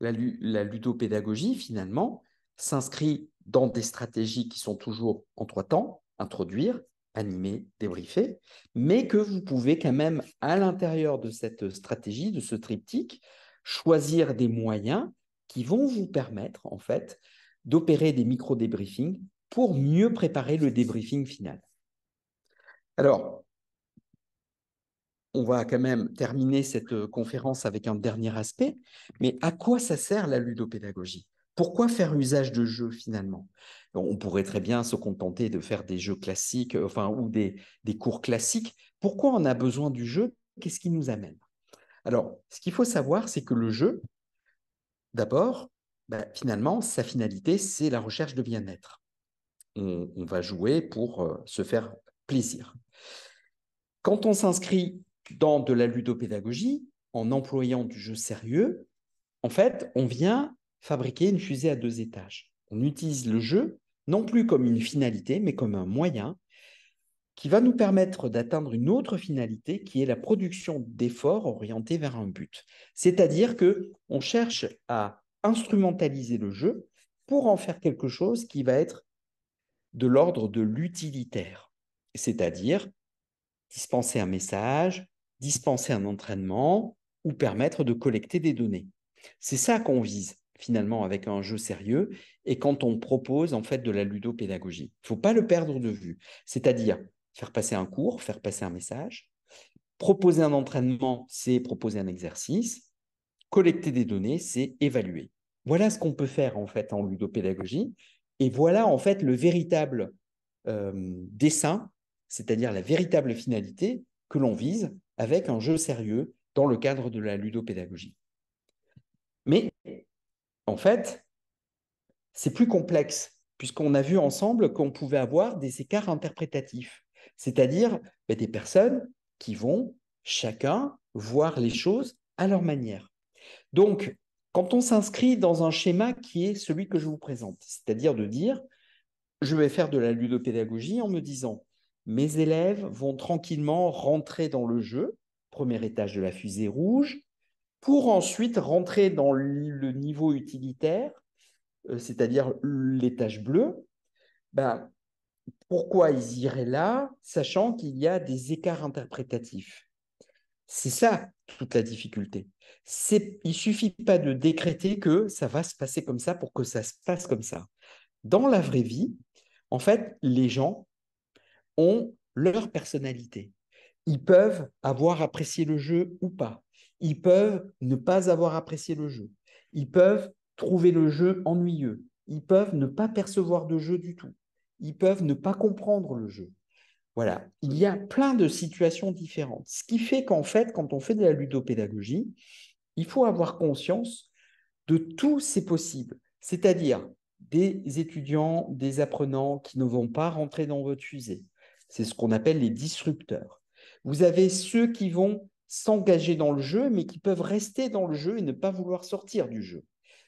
la, la ludopédagogie, finalement, s'inscrit dans des stratégies qui sont toujours en trois temps, introduire, animé, débriefé, mais que vous pouvez quand même, à l'intérieur de cette stratégie, de ce triptyque, choisir des moyens qui vont vous permettre, en fait, d'opérer des micro-débriefings pour mieux préparer le débriefing final. Alors, on va quand même terminer cette conférence avec un dernier aspect, mais à quoi ça sert la ludopédagogie pourquoi faire usage de jeux finalement On pourrait très bien se contenter de faire des jeux classiques, euh, enfin, ou des, cours classiques. Pourquoi on a besoin du jeu Qu'est-ce qui nous amène Alors, ce qu'il faut savoir, c'est que le jeu, d'abord, bah, finalement, sa finalité, c'est la recherche de bien-être. On, va jouer pour euh, se faire plaisir. Quand on s'inscrit dans de la ludopédagogie, en employant du jeu sérieux, en fait, on vient fabriquer une fusée à deux étages. On utilise le jeu non plus comme une finalité, mais comme un moyen qui va nous permettre d'atteindre une autre finalité qui est la production d'efforts orientés vers un but. C'est-à-dire que on cherche à instrumentaliser le jeu pour en faire quelque chose qui va être de l'ordre de l'utilitaire, c'est-à-dire dispenser un message, dispenser un entraînement ou permettre de collecter des données. C'est ça qu'on vise finalement mmh. avec un jeu sérieux et quand on propose en fait de la ludopédagogie. Il ne faut pas le perdre de vue, c'est-à-dire faire passer un cours, faire passer un message, proposer un entraînement, c'est proposer un exercice, collecter des données, c'est évaluer. Voilà ce qu'on peut faire en fait en ludopédagogie et voilà en fait le véritable euh, dessin, c'est-à-dire la véritable finalité que l'on vise avec un jeu sérieux dans le cadre de la ludopédagogie. En fait, c'est plus complexe, puisqu'on a vu ensemble qu'on pouvait avoir des écarts interprétatifs, c'est-à-dire ben, des personnes qui vont chacun voir les choses à leur manière. Donc, quand on s'inscrit dans un schéma qui est celui que je vous présente, c'est-à-dire de dire, je vais faire de la ludopédagogie en me disant, mes élèves vont tranquillement rentrer dans le jeu, premier étage de la fusée rouge, pour ensuite rentrer dans le niveau utilitaire, euh, c'est-à-dire les tâches bleues, ben, pourquoi ils iraient là, sachant qu'il y a des écarts interprétatifs C'est ça toute la difficulté. Il ne suffit pas de décréter que ça va se passer comme ça pour que ça se passe comme ça. Dans la vraie vie, en fait, les gens ont leur personnalité. Ils peuvent avoir apprécié le jeu ou pas. Ils peuvent ne pas avoir apprécié le jeu. Ils peuvent trouver le jeu ennuyeux. Ils peuvent ne pas percevoir de jeu du tout. Ils peuvent ne pas comprendre le jeu. Voilà, il y a plein de situations différentes. Ce qui fait qu'en fait, quand on fait de la ludopédagogie, il faut avoir conscience de tous ces possibles, c'est-à-dire des étudiants, des apprenants qui ne vont pas rentrer dans votre fusée. C'est ce qu'on appelle les disrupteurs. Vous avez ceux qui vont s'engager dans le jeu, mais qui peuvent rester dans le jeu et ne pas vouloir sortir du jeu.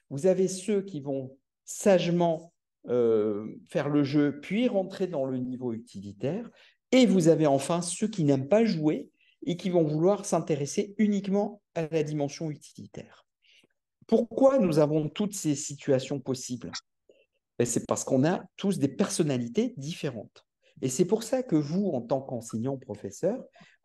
Vous avez ceux qui vont sagement euh, faire le jeu, puis rentrer dans le niveau utilitaire. Et vous avez enfin ceux qui n'aiment pas jouer et qui vont vouloir s'intéresser uniquement à la dimension utilitaire. Pourquoi nous avons toutes ces situations possibles ben, C'est parce qu'on a tous des personnalités différentes. Et c'est pour ça que vous, en tant qu'enseignant, professeur,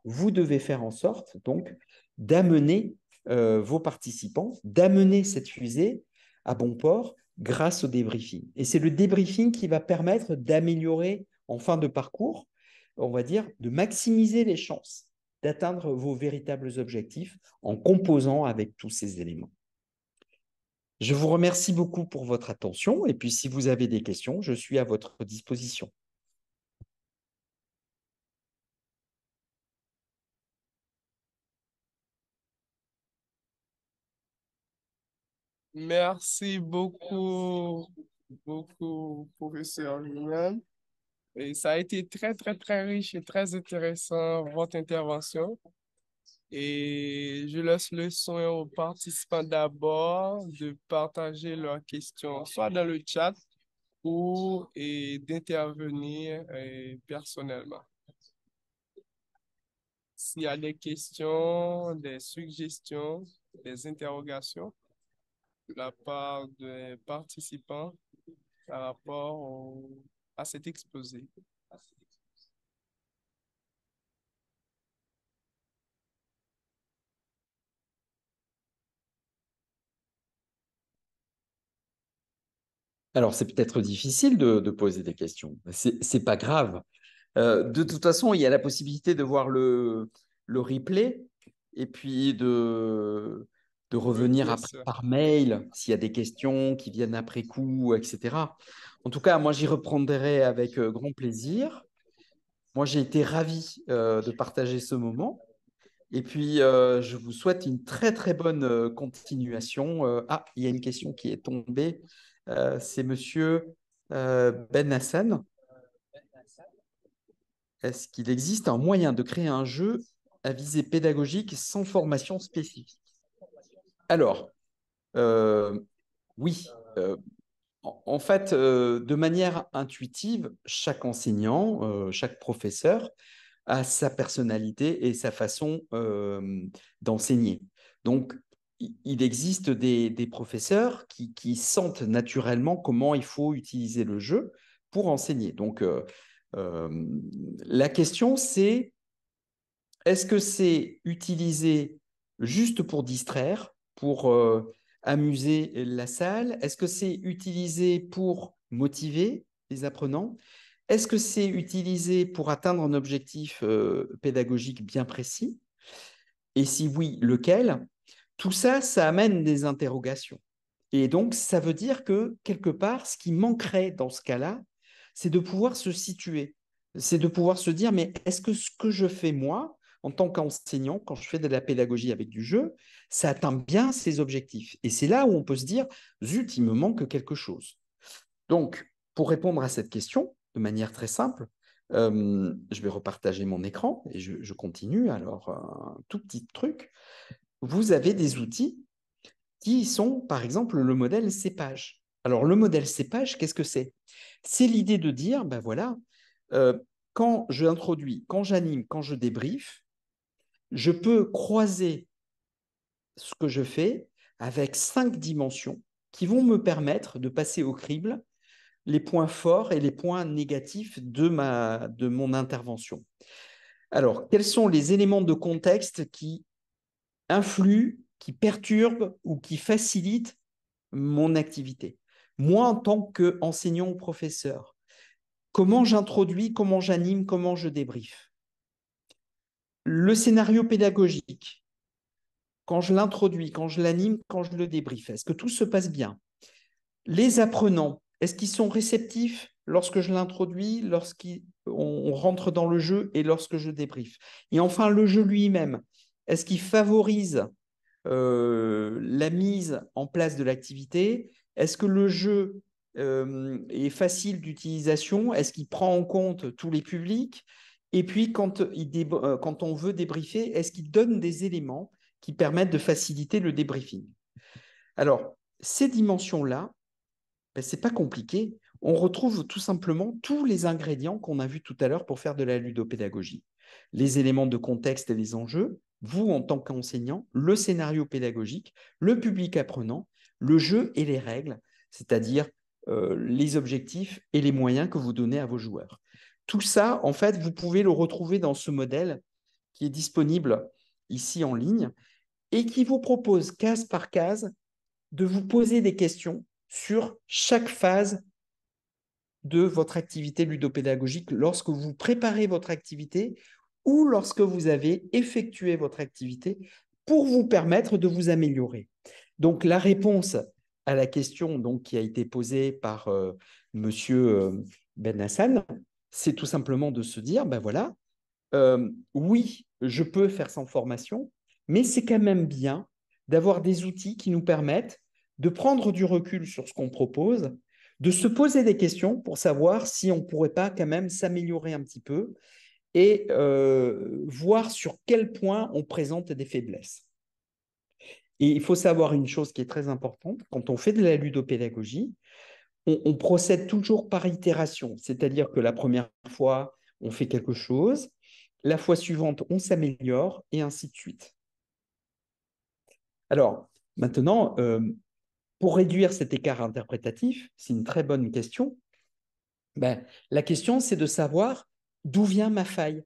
vous devez faire en sorte donc d'amener euh, vos participants, d'amener cette fusée à bon port grâce au débriefing. Et c'est le débriefing qui va permettre d'améliorer en fin de parcours, on va dire, de maximiser les chances d'atteindre vos véritables objectifs en composant avec tous ces éléments. Je vous remercie beaucoup pour votre attention et puis si vous avez des questions, je suis à votre disposition. Merci beaucoup, beaucoup, professeur Lumen. Et ça a été très, très, très riche et très intéressant, votre intervention. Et je laisse le soin aux participants d'abord de partager leurs questions, soit dans le chat ou d'intervenir personnellement. S'il y a des questions, des suggestions, des interrogations, la part des participants par rapport à cet exposé. Alors, c'est peut-être difficile de, poser des questions. C'est pas grave. Euh, de toute façon, il y a la possibilité de voir le, le replay et puis de, de revenir par mail s'il y a des questions qui viennent après coup, etc. En tout cas, moi, j'y reprendrai avec euh, grand plaisir. Moi, j'ai été ravi euh, de partager ce moment. Et puis, euh, je vous souhaite une très, très bonne continuation. ah, il y a une question qui est tombée. C'est monsieur Ben Hassan. Est-ce qu'il existe un moyen de créer un jeu à visée pédagogique sans formation spécifique alors, euh, oui. Euh, en fait, euh, de manière intuitive, chaque enseignant, chaque professeur a sa personnalité et sa façon d'enseigner. Donc, il existe des, professeurs qui, sentent naturellement comment il faut utiliser le jeu pour enseigner. Donc, la question, c'est est-ce que c'est utilisé juste pour distraire pour euh, amuser la salle Est-ce que c'est utilisé pour motiver les apprenants Est-ce que c'est utilisé pour atteindre un objectif euh, pédagogique bien précis Et si oui, lequel Tout ça, ça amène des interrogations. Et donc, ça veut dire que quelque part, ce qui manquerait dans ce cas-là, c'est de pouvoir se situer, c'est de pouvoir se dire, mais est-ce que ce que je fais moi, en tant qu'enseignant, quand je fais de la pédagogie avec du jeu, ça atteint bien ses objectifs. Et c'est là où on peut se dire, zut, il me manque quelque chose. Donc, pour répondre à cette question, de manière très simple, euh, je vais repartager mon écran et je, continue. Alors, un tout petit truc. Vous avez des outils qui sont, par exemple, le modèle CEPAGE. Alors, le modèle cépage, qu'est-ce que c'est C'est l'idée de dire, ben voilà, euh, quand je introduis, quand j'anime, quand je débriefe, je peux croiser ce que je fais avec cinq dimensions qui vont me permettre de passer au crible les points forts et les points négatifs de, mon intervention. Alors, quels sont les éléments de contexte qui influent, qui perturbent ou qui facilitent mon activité Moi, en tant qu'enseignant ou professeur, comment j'introduis, comment j'anime, comment je débriefe Le scénario pédagogique, quand je l'introduis, quand je l'anime, quand je le débriefe Est-ce que tout se passe bien Les apprenants, est-ce qu'ils sont réceptifs lorsque je l'introduis, lorsqu'on rentre dans le jeu et lorsque je débriefe Et enfin, le jeu lui-même, est-ce qu'il favorise euh, la mise en place de l'activité Est-ce que le jeu euh, est facile d'utilisation Est-ce qu'il prend en compte tous les publics Et puis, quand euh, on veut débriefer, est-ce qu'il donne des éléments qui permettent de faciliter le débriefing. Alors, ces dimensions-là, ben, ce n'est pas compliqué. On retrouve tout simplement tous les ingrédients qu'on a vus tout à l'heure pour faire de la ludopédagogie. Les éléments de contexte et les enjeux, vous en tant qu'enseignant, le scénario pédagogique, le public apprenant, le jeu et les règles, c'est-à-dire euh, les objectifs et les moyens que vous donnez à vos joueurs. Tout ça, en fait, vous pouvez le retrouver dans ce modèle qui est disponible ici en ligne et qui vous propose case par case de vous poser des questions sur chaque phase de votre activité ludopédagogique lorsque vous préparez votre activité ou lorsque vous avez effectué votre activité pour vous permettre de vous améliorer. Donc la réponse à la question donc, qui a été posée par M. Euh, monsieur euh, Ben Hassan, c'est tout simplement de se dire, ben voilà, euh, oui, je peux faire sans formation, mais c'est quand même bien d'avoir des outils qui nous permettent de prendre du recul sur ce qu'on propose, de se poser des questions pour savoir si on ne pourrait pas quand même s'améliorer un petit peu et euh, voir sur quel point on présente des faiblesses. Et il faut savoir une chose qui est très importante, quand on fait de la ludopédagogie, on procède toujours par itération, c'est-à-dire que la première fois, on fait quelque chose, la fois suivante, on s'améliore, et ainsi de suite. Alors, maintenant, euh, pour réduire cet écart interprétatif, c'est une très bonne question. Ben, la question, c'est de savoir d'où vient ma faille.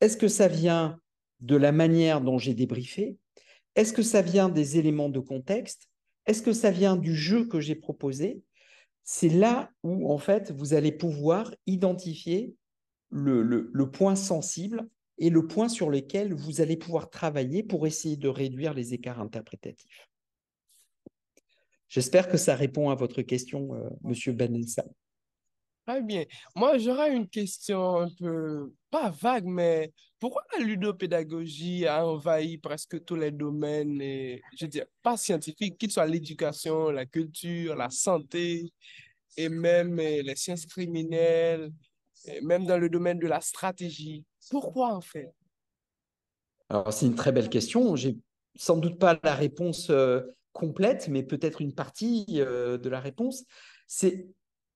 Est-ce que ça vient de la manière dont j'ai débriefé Est-ce que ça vient des éléments de contexte Est-ce que ça vient du jeu que j'ai proposé C'est là où, en fait, vous allez pouvoir identifier le point sensible et le point sur lequel vous allez pouvoir travailler pour essayer de réduire les écarts interprétatifs. J'espère que ça répond à votre question, euh, Monsieur Benenson. Très bien. Moi, j'aurais une question un peu, pas vague, mais pourquoi la ludopédagogie a envahi presque tous les domaines, et, je veux dire, pas scientifiques, qu'il soit l'éducation, la culture, la santé, et même euh, les sciences criminelles, et même dans le domaine de la stratégie. Pourquoi en fait Alors c'est une très belle question. J'ai sans doute pas la réponse euh, complète, mais peut-être une partie euh, de la réponse. C'est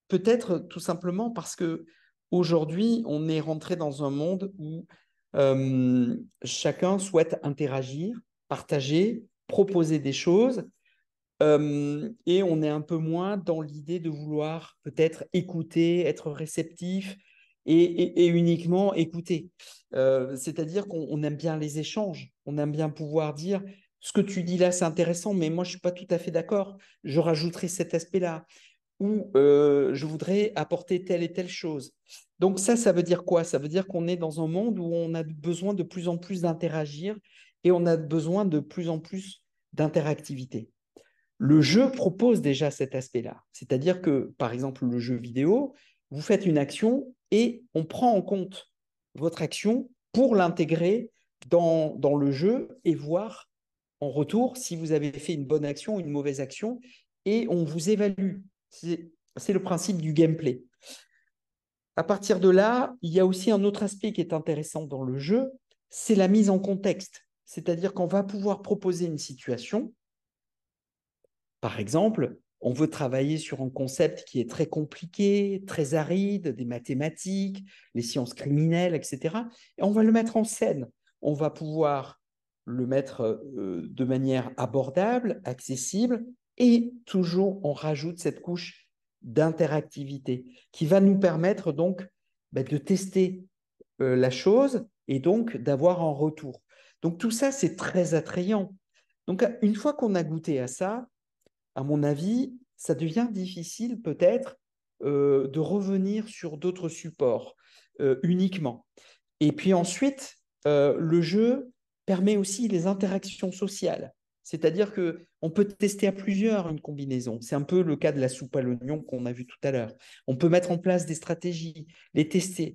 peut-être tout simplement parce que aujourd'hui on est rentré dans un monde où euh, chacun souhaite interagir, partager, proposer des choses. et on est un peu moins dans l'idée de vouloir peut-être écouter, être réceptif, et, uniquement écouter. Euh, c'est-à-dire qu'on aime bien les échanges, on aime bien pouvoir dire ce que tu dis là, c'est intéressant, mais moi, je ne suis pas tout à fait d'accord. Je rajouterai cet aspect-là. Ou euh, je voudrais apporter telle et telle chose. Donc ça, ça veut dire quoi Ça veut dire qu'on est dans un monde où on a besoin de plus en plus d'interagir et on a besoin de plus en plus d'interactivité. Le jeu propose déjà cet aspect-là. C'est-à-dire que, par exemple, le jeu vidéo, vous faites une action et on prend en compte votre action pour l'intégrer dans, le jeu et voir en retour si vous avez fait une bonne action ou une mauvaise action et on vous évalue. C'est le principe du gameplay. À partir de là, il y a aussi un autre aspect qui est intéressant dans le jeu, c'est la mise en contexte. C'est-à-dire qu'on va pouvoir proposer une situation. Par exemple, on veut travailler sur un concept qui est très compliqué, très aride, des mathématiques, les sciences criminelles, etc. Et on va le mettre en scène. On va pouvoir le mettre euh, de manière abordable, accessible, et toujours on rajoute cette couche d'interactivité qui va nous permettre donc bah, de tester euh, la chose et donc d'avoir un retour. Donc tout ça, c'est très attrayant. Donc une fois qu'on a goûté à ça, à mon avis, ça devient difficile peut-être euh, de revenir sur d'autres supports euh, uniquement. Et puis ensuite, euh, le jeu permet aussi les interactions sociales. C'est-à-dire que on peut tester à plusieurs une combinaison. C'est un peu le cas de la soupe à l'oignon qu'on a vu tout à l'heure. On peut mettre en place des stratégies, les tester.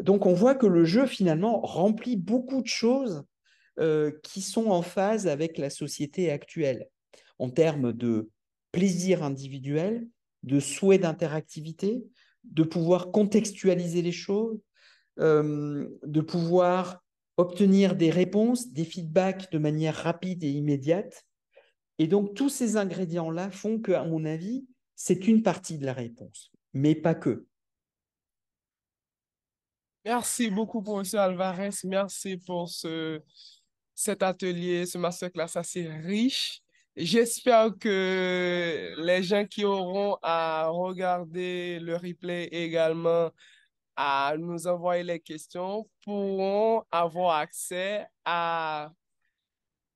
Donc on voit que le jeu finalement remplit beaucoup de choses qui sont en phase avec la société actuelle en termes de plaisir individuel, de souhait d'interactivité, de pouvoir contextualiser les choses, euh, de pouvoir obtenir des réponses, des feedbacks de manière rapide et immédiate. Et donc, tous ces ingrédients-là font que, à mon avis, c'est une partie de la réponse, mais pas que. Merci beaucoup, professeur Alvarez. Merci pour ce, cet atelier, ce masterclass assez riche. J'espère que les gens qui auront à regarder le replay également, à nous envoyer les questions, pourront avoir accès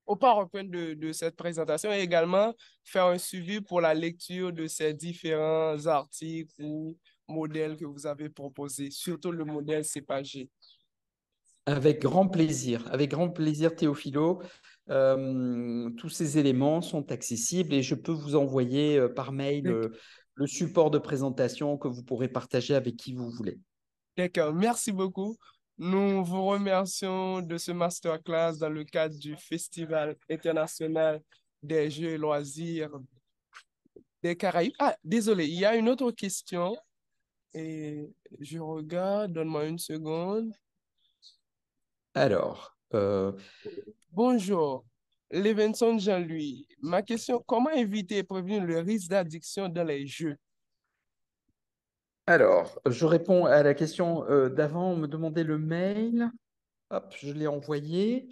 au PowerPoint de, cette présentation et également faire un suivi pour la lecture de ces différents articles ou modèles que vous avez proposés, surtout le modèle CPAG. Avec grand plaisir, avec grand plaisir Théophilo. Euh, tous ces éléments sont accessibles et je peux vous envoyer euh, par mail euh, le support de présentation que vous pourrez partager avec qui vous voulez. D'accord, merci beaucoup. Nous vous remercions de ce masterclass dans le cadre du Festival international des jeux et loisirs des Caraïbes. Ah, désolé, il y a une autre question. Et je regarde, donne-moi une seconde. Alors. Euh, Bonjour, Levenson Jean-Louis. Ma question, comment éviter et prévenir le risque d'addiction dans les jeux Alors, je réponds à la question euh, d'avant. On me demandait le mail. Hop, je l'ai envoyé.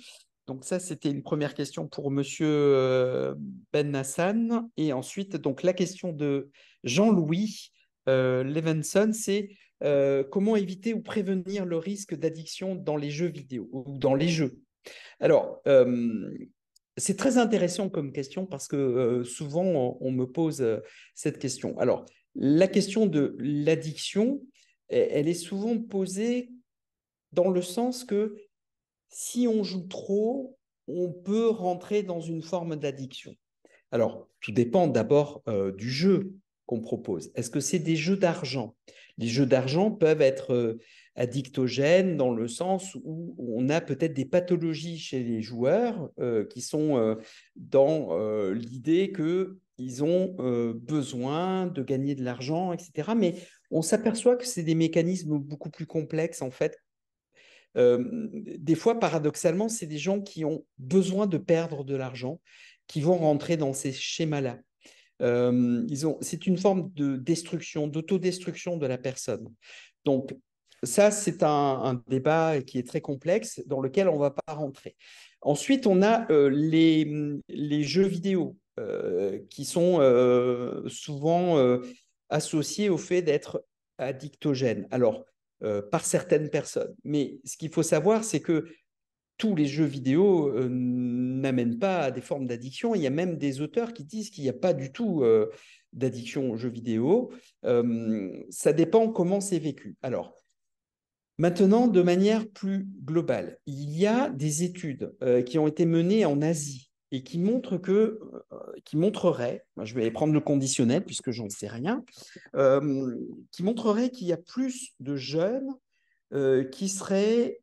Donc ça, c'était une première question pour Monsieur euh, Ben Hassan. Et ensuite, donc la question de Jean-Louis euh, Levinson, c'est euh, comment éviter ou prévenir le risque d'addiction dans les jeux vidéo ou dans les jeux Alors, euh, c'est très intéressant comme question parce que euh, souvent on, me pose cette question. Alors, la question de l'addiction, elle, est souvent posée dans le sens que si on joue trop, on peut rentrer dans une forme d'addiction. Alors, tout dépend d'abord du jeu propose Est-ce que c'est des jeux d'argent Les jeux d'argent peuvent être euh, addictogènes dans le sens où on a peut-être des pathologies chez les joueurs euh, qui sont euh, dans l'idée qu'ils ils ont besoin de gagner de l'argent, etc. Mais on s'aperçoit que c'est des mécanismes beaucoup plus complexes en fait. des fois, paradoxalement, c'est des gens qui ont besoin de perdre de l'argent qui vont rentrer dans ces schémas-là. Euh, c'est une forme de destruction, d'autodestruction de la personne. Donc, ça, c'est un, débat qui est très complexe, dans lequel on ne va pas rentrer. Ensuite, on a euh, les, jeux vidéo, euh, qui sont souvent associés au fait d'être addictogènes. Alors, par certaines personnes. Mais ce qu'il faut savoir, c'est que tous les jeux vidéo euh, n'amènent pas à des formes d'addiction. Il y a même des auteurs qui disent qu'il n'y a pas du tout euh, d'addiction aux jeux vidéo. Euh, ça dépend comment c'est vécu. Alors, maintenant, de manière plus globale, il y a des études qui ont été menées en Asie et qui montrent que, qui montreraient, je vais prendre le conditionnel puisque j'en sais rien, qui montreraient qu'il y a plus de jeunes qui seraient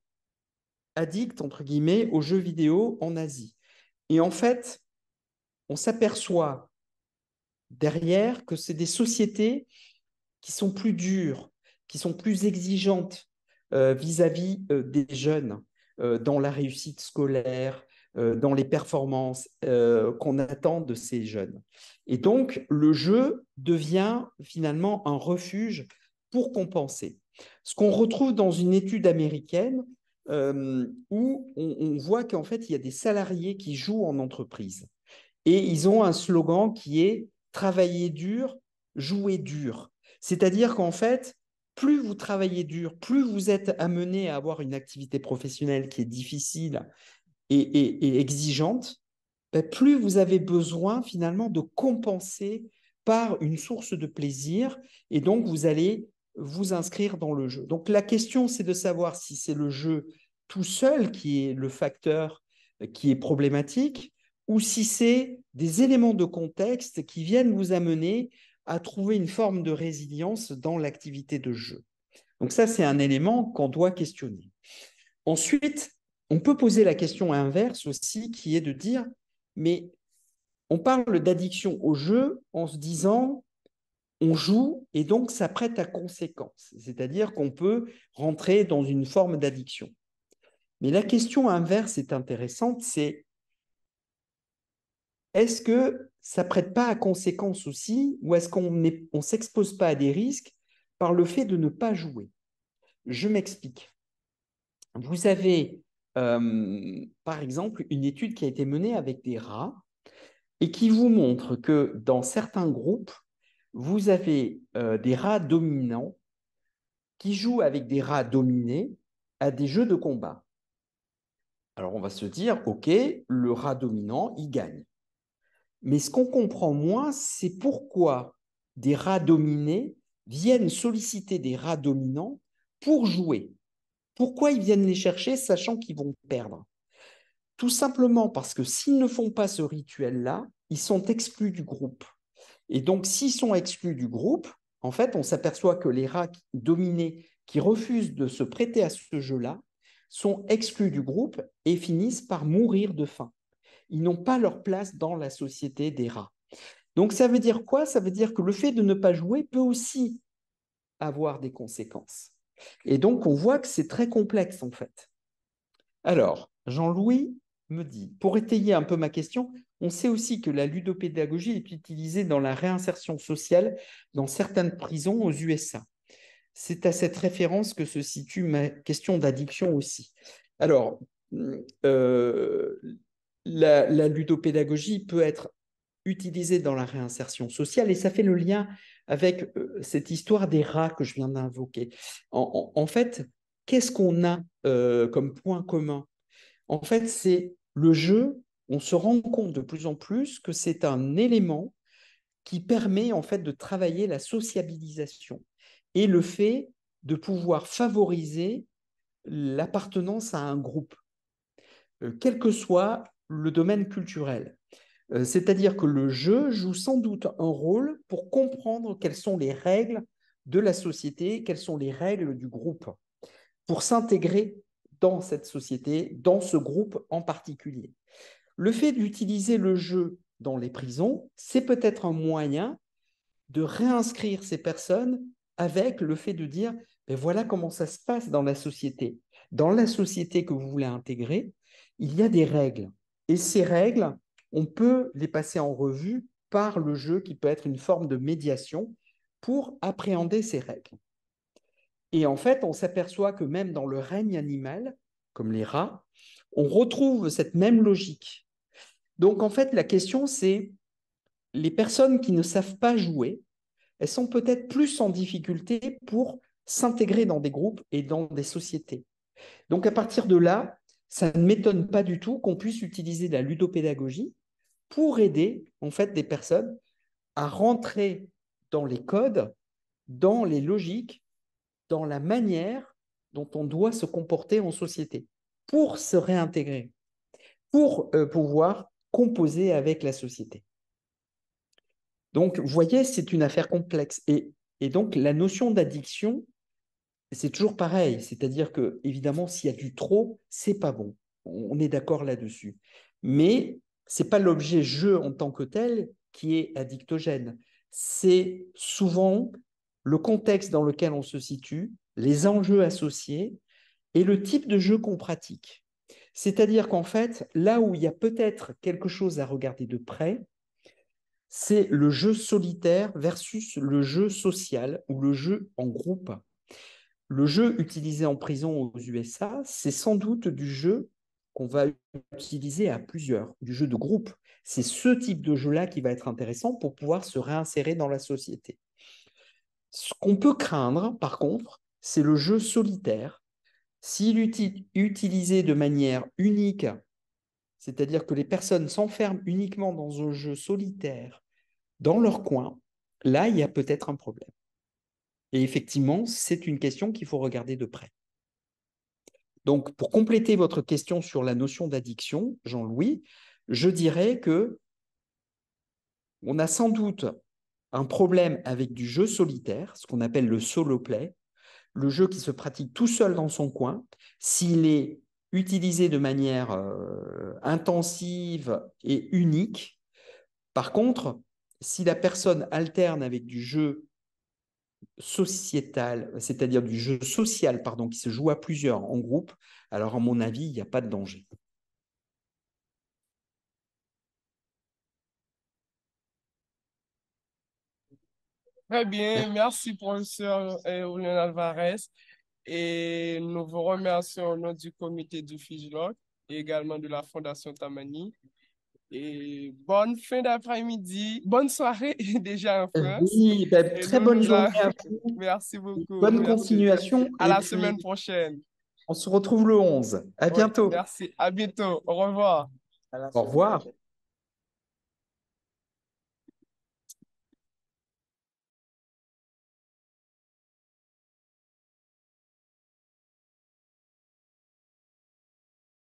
addict, entre guillemets, aux jeux vidéo en Asie. Et en fait, on s'aperçoit derrière que c'est des sociétés qui sont plus dures, qui sont plus exigeantes euh, vis-à-vis euh, des jeunes euh, dans la réussite scolaire, dans les performances qu'on attend de ces jeunes. Et donc, le jeu devient finalement un refuge pour compenser. Ce qu'on retrouve dans une étude américaine, euh, où on, voit qu'en fait, il y a des salariés qui jouent en entreprise. Et ils ont un slogan qui est travailler dur, jouer dur. C'est-à-dire qu'en fait, plus vous travaillez dur, plus vous êtes amené à avoir une activité professionnelle qui est difficile et, exigeante, ben, plus vous avez besoin finalement de compenser par une source de plaisir. Et donc, vous allez vous inscrire dans le jeu. Donc la question, c'est de savoir si c'est le jeu tout seul qui est le facteur euh, qui est problématique ou si c'est des éléments de contexte qui viennent vous amener à trouver une forme de résilience dans l'activité de jeu. Donc ça, c'est un élément qu'on doit questionner. Ensuite, on peut poser la question inverse aussi, qui est de dire, mais on parle d'addiction au jeu en se disant, on joue et donc ça prête à conséquences, c'est-à-dire qu'on peut rentrer dans une forme d'addiction. Mais la question inverse est intéressante, c'est est-ce que ça prête pas à conséquences aussi, ou est-ce qu'on ne s'expose pas à des risques par le fait de ne pas jouer Je m'explique. Vous avez, euh, par exemple, une étude qui a été menée avec des rats et qui vous montre que dans certains groupes, vous avez euh, des rats dominants qui jouent avec des rats dominés à des jeux de combat. Alors on va se dire, ok, le rat dominant, il gagne. Mais ce qu'on comprend moins, c'est pourquoi des rats dominés viennent solliciter des rats dominants pour jouer. Pourquoi ils viennent les chercher sachant qu'ils vont perdre Tout simplement parce que s'ils ne font pas ce rituel-là, ils sont exclus du groupe. Et donc, s'ils sont exclus du groupe, en fait, on s'aperçoit que les rats dominés qui refusent de se prêter à ce jeu-là sont exclus du groupe et finissent par mourir de faim. Ils n'ont pas leur place dans la société des rats. Donc ça veut dire quoi Ça veut dire que le fait de ne pas jouer peut aussi avoir des conséquences. Et donc on voit que c'est très complexe en fait. Alors, Jean-Louis, me pour étayer un peu ma question, on sait aussi que la ludopédagogie est utilisée dans la réinsertion sociale dans certaines prisons aux USA. C'est à cette référence que se situe ma question d'addiction aussi. Alors, euh, la, ludopédagogie peut être utilisée dans la réinsertion sociale et ça fait le lien avec euh, cette histoire des rats que je viens d'invoquer. En, fait, qu'est-ce qu'on a euh, comme point commun en fait, c'est le jeu, on se rend compte de plus en plus que c'est un élément qui permet en fait de travailler la sociabilisation et le fait de pouvoir favoriser l'appartenance à un groupe, euh, quel que soit le domaine culturel. Euh, c'est-à-dire que le jeu joue sans doute un rôle pour comprendre quelles sont les règles de la société, quelles sont les règles du groupe, pour s'intégrer dans cette société, dans ce groupe en particulier. Le fait d'utiliser le jeu dans les prisons, c'est peut-être un moyen de réinscrire ces personnes avec le fait de dire, mais ben voilà comment ça se passe dans la société. Dans la société que vous voulez intégrer, il y a des règles. Et ces règles, on peut les passer en revue par le jeu qui peut être une forme de médiation pour appréhender ces règles. Et en fait, on s'aperçoit que même dans le règne animal, comme les rats, on retrouve cette même logique. Donc en fait, la question, c'est les personnes qui ne savent pas jouer, elles sont peut-être plus en difficulté pour s'intégrer dans des groupes et dans des sociétés. Donc à partir de là, ça ne m'étonne pas du tout qu'on puisse utiliser la ludopédagogie pour aider en fait des personnes à rentrer dans les codes, dans les logiques dans la manière dont on doit se comporter en société pour se réintégrer, pour euh, pouvoir composer avec la société. Donc, vous voyez, c'est une affaire complexe. Et, et donc, la notion d'addiction, c'est toujours pareil. C'est-à-dire que, évidemment, s'il y a du trop, c'est pas bon. On est d'accord là-dessus. Mais c'est pas l'objet jeu en tant que tel qui est addictogène. C'est souvent le contexte dans lequel on se situe, les enjeux associés et le type de jeu qu'on pratique. C'est-à-dire qu'en fait, là où il y a peut-être quelque chose à regarder de près, c'est le jeu solitaire versus le jeu social ou le jeu en groupe. Le jeu utilisé en prison aux USA, c'est sans doute du jeu qu'on va utiliser à plusieurs, du jeu de groupe. C'est ce type de jeu-là qui va être intéressant pour pouvoir se réinsérer dans la société. Ce qu'on peut craindre, par contre, c'est le jeu solitaire. S'il est utilisé de manière unique, c'est-à-dire que les personnes s'enferment uniquement dans un jeu solitaire dans leur coin, là, il y a peut-être un problème. Et effectivement, c'est une question qu'il faut regarder de près. Donc, pour compléter votre question sur la notion d'addiction, Jean-Louis, je dirais que on a sans doute un problème avec du jeu solitaire, ce qu'on appelle le solo play, le jeu qui se pratique tout seul dans son coin, s'il est utilisé de manière euh, intensive et unique. Par contre, si la personne alterne avec du jeu sociétal, c'est-à-dire du jeu social, pardon, qui se joue à plusieurs en groupe, alors à mon avis, il n'y a pas de danger. Très bien, merci professeur Julien euh, Alvarez. Et nous vous remercions au nom du comité du FIGLOC et également de la Fondation Tamani. Et bonne fin d'après-midi, bonne soirée déjà en euh, France. Oui, ben, très bonne journée à vous. Merci beaucoup. Bonne continuation. À la semaine prochaine. On se retrouve le 11. À bientôt. merci. À bientôt. Au revoir. Au revoir.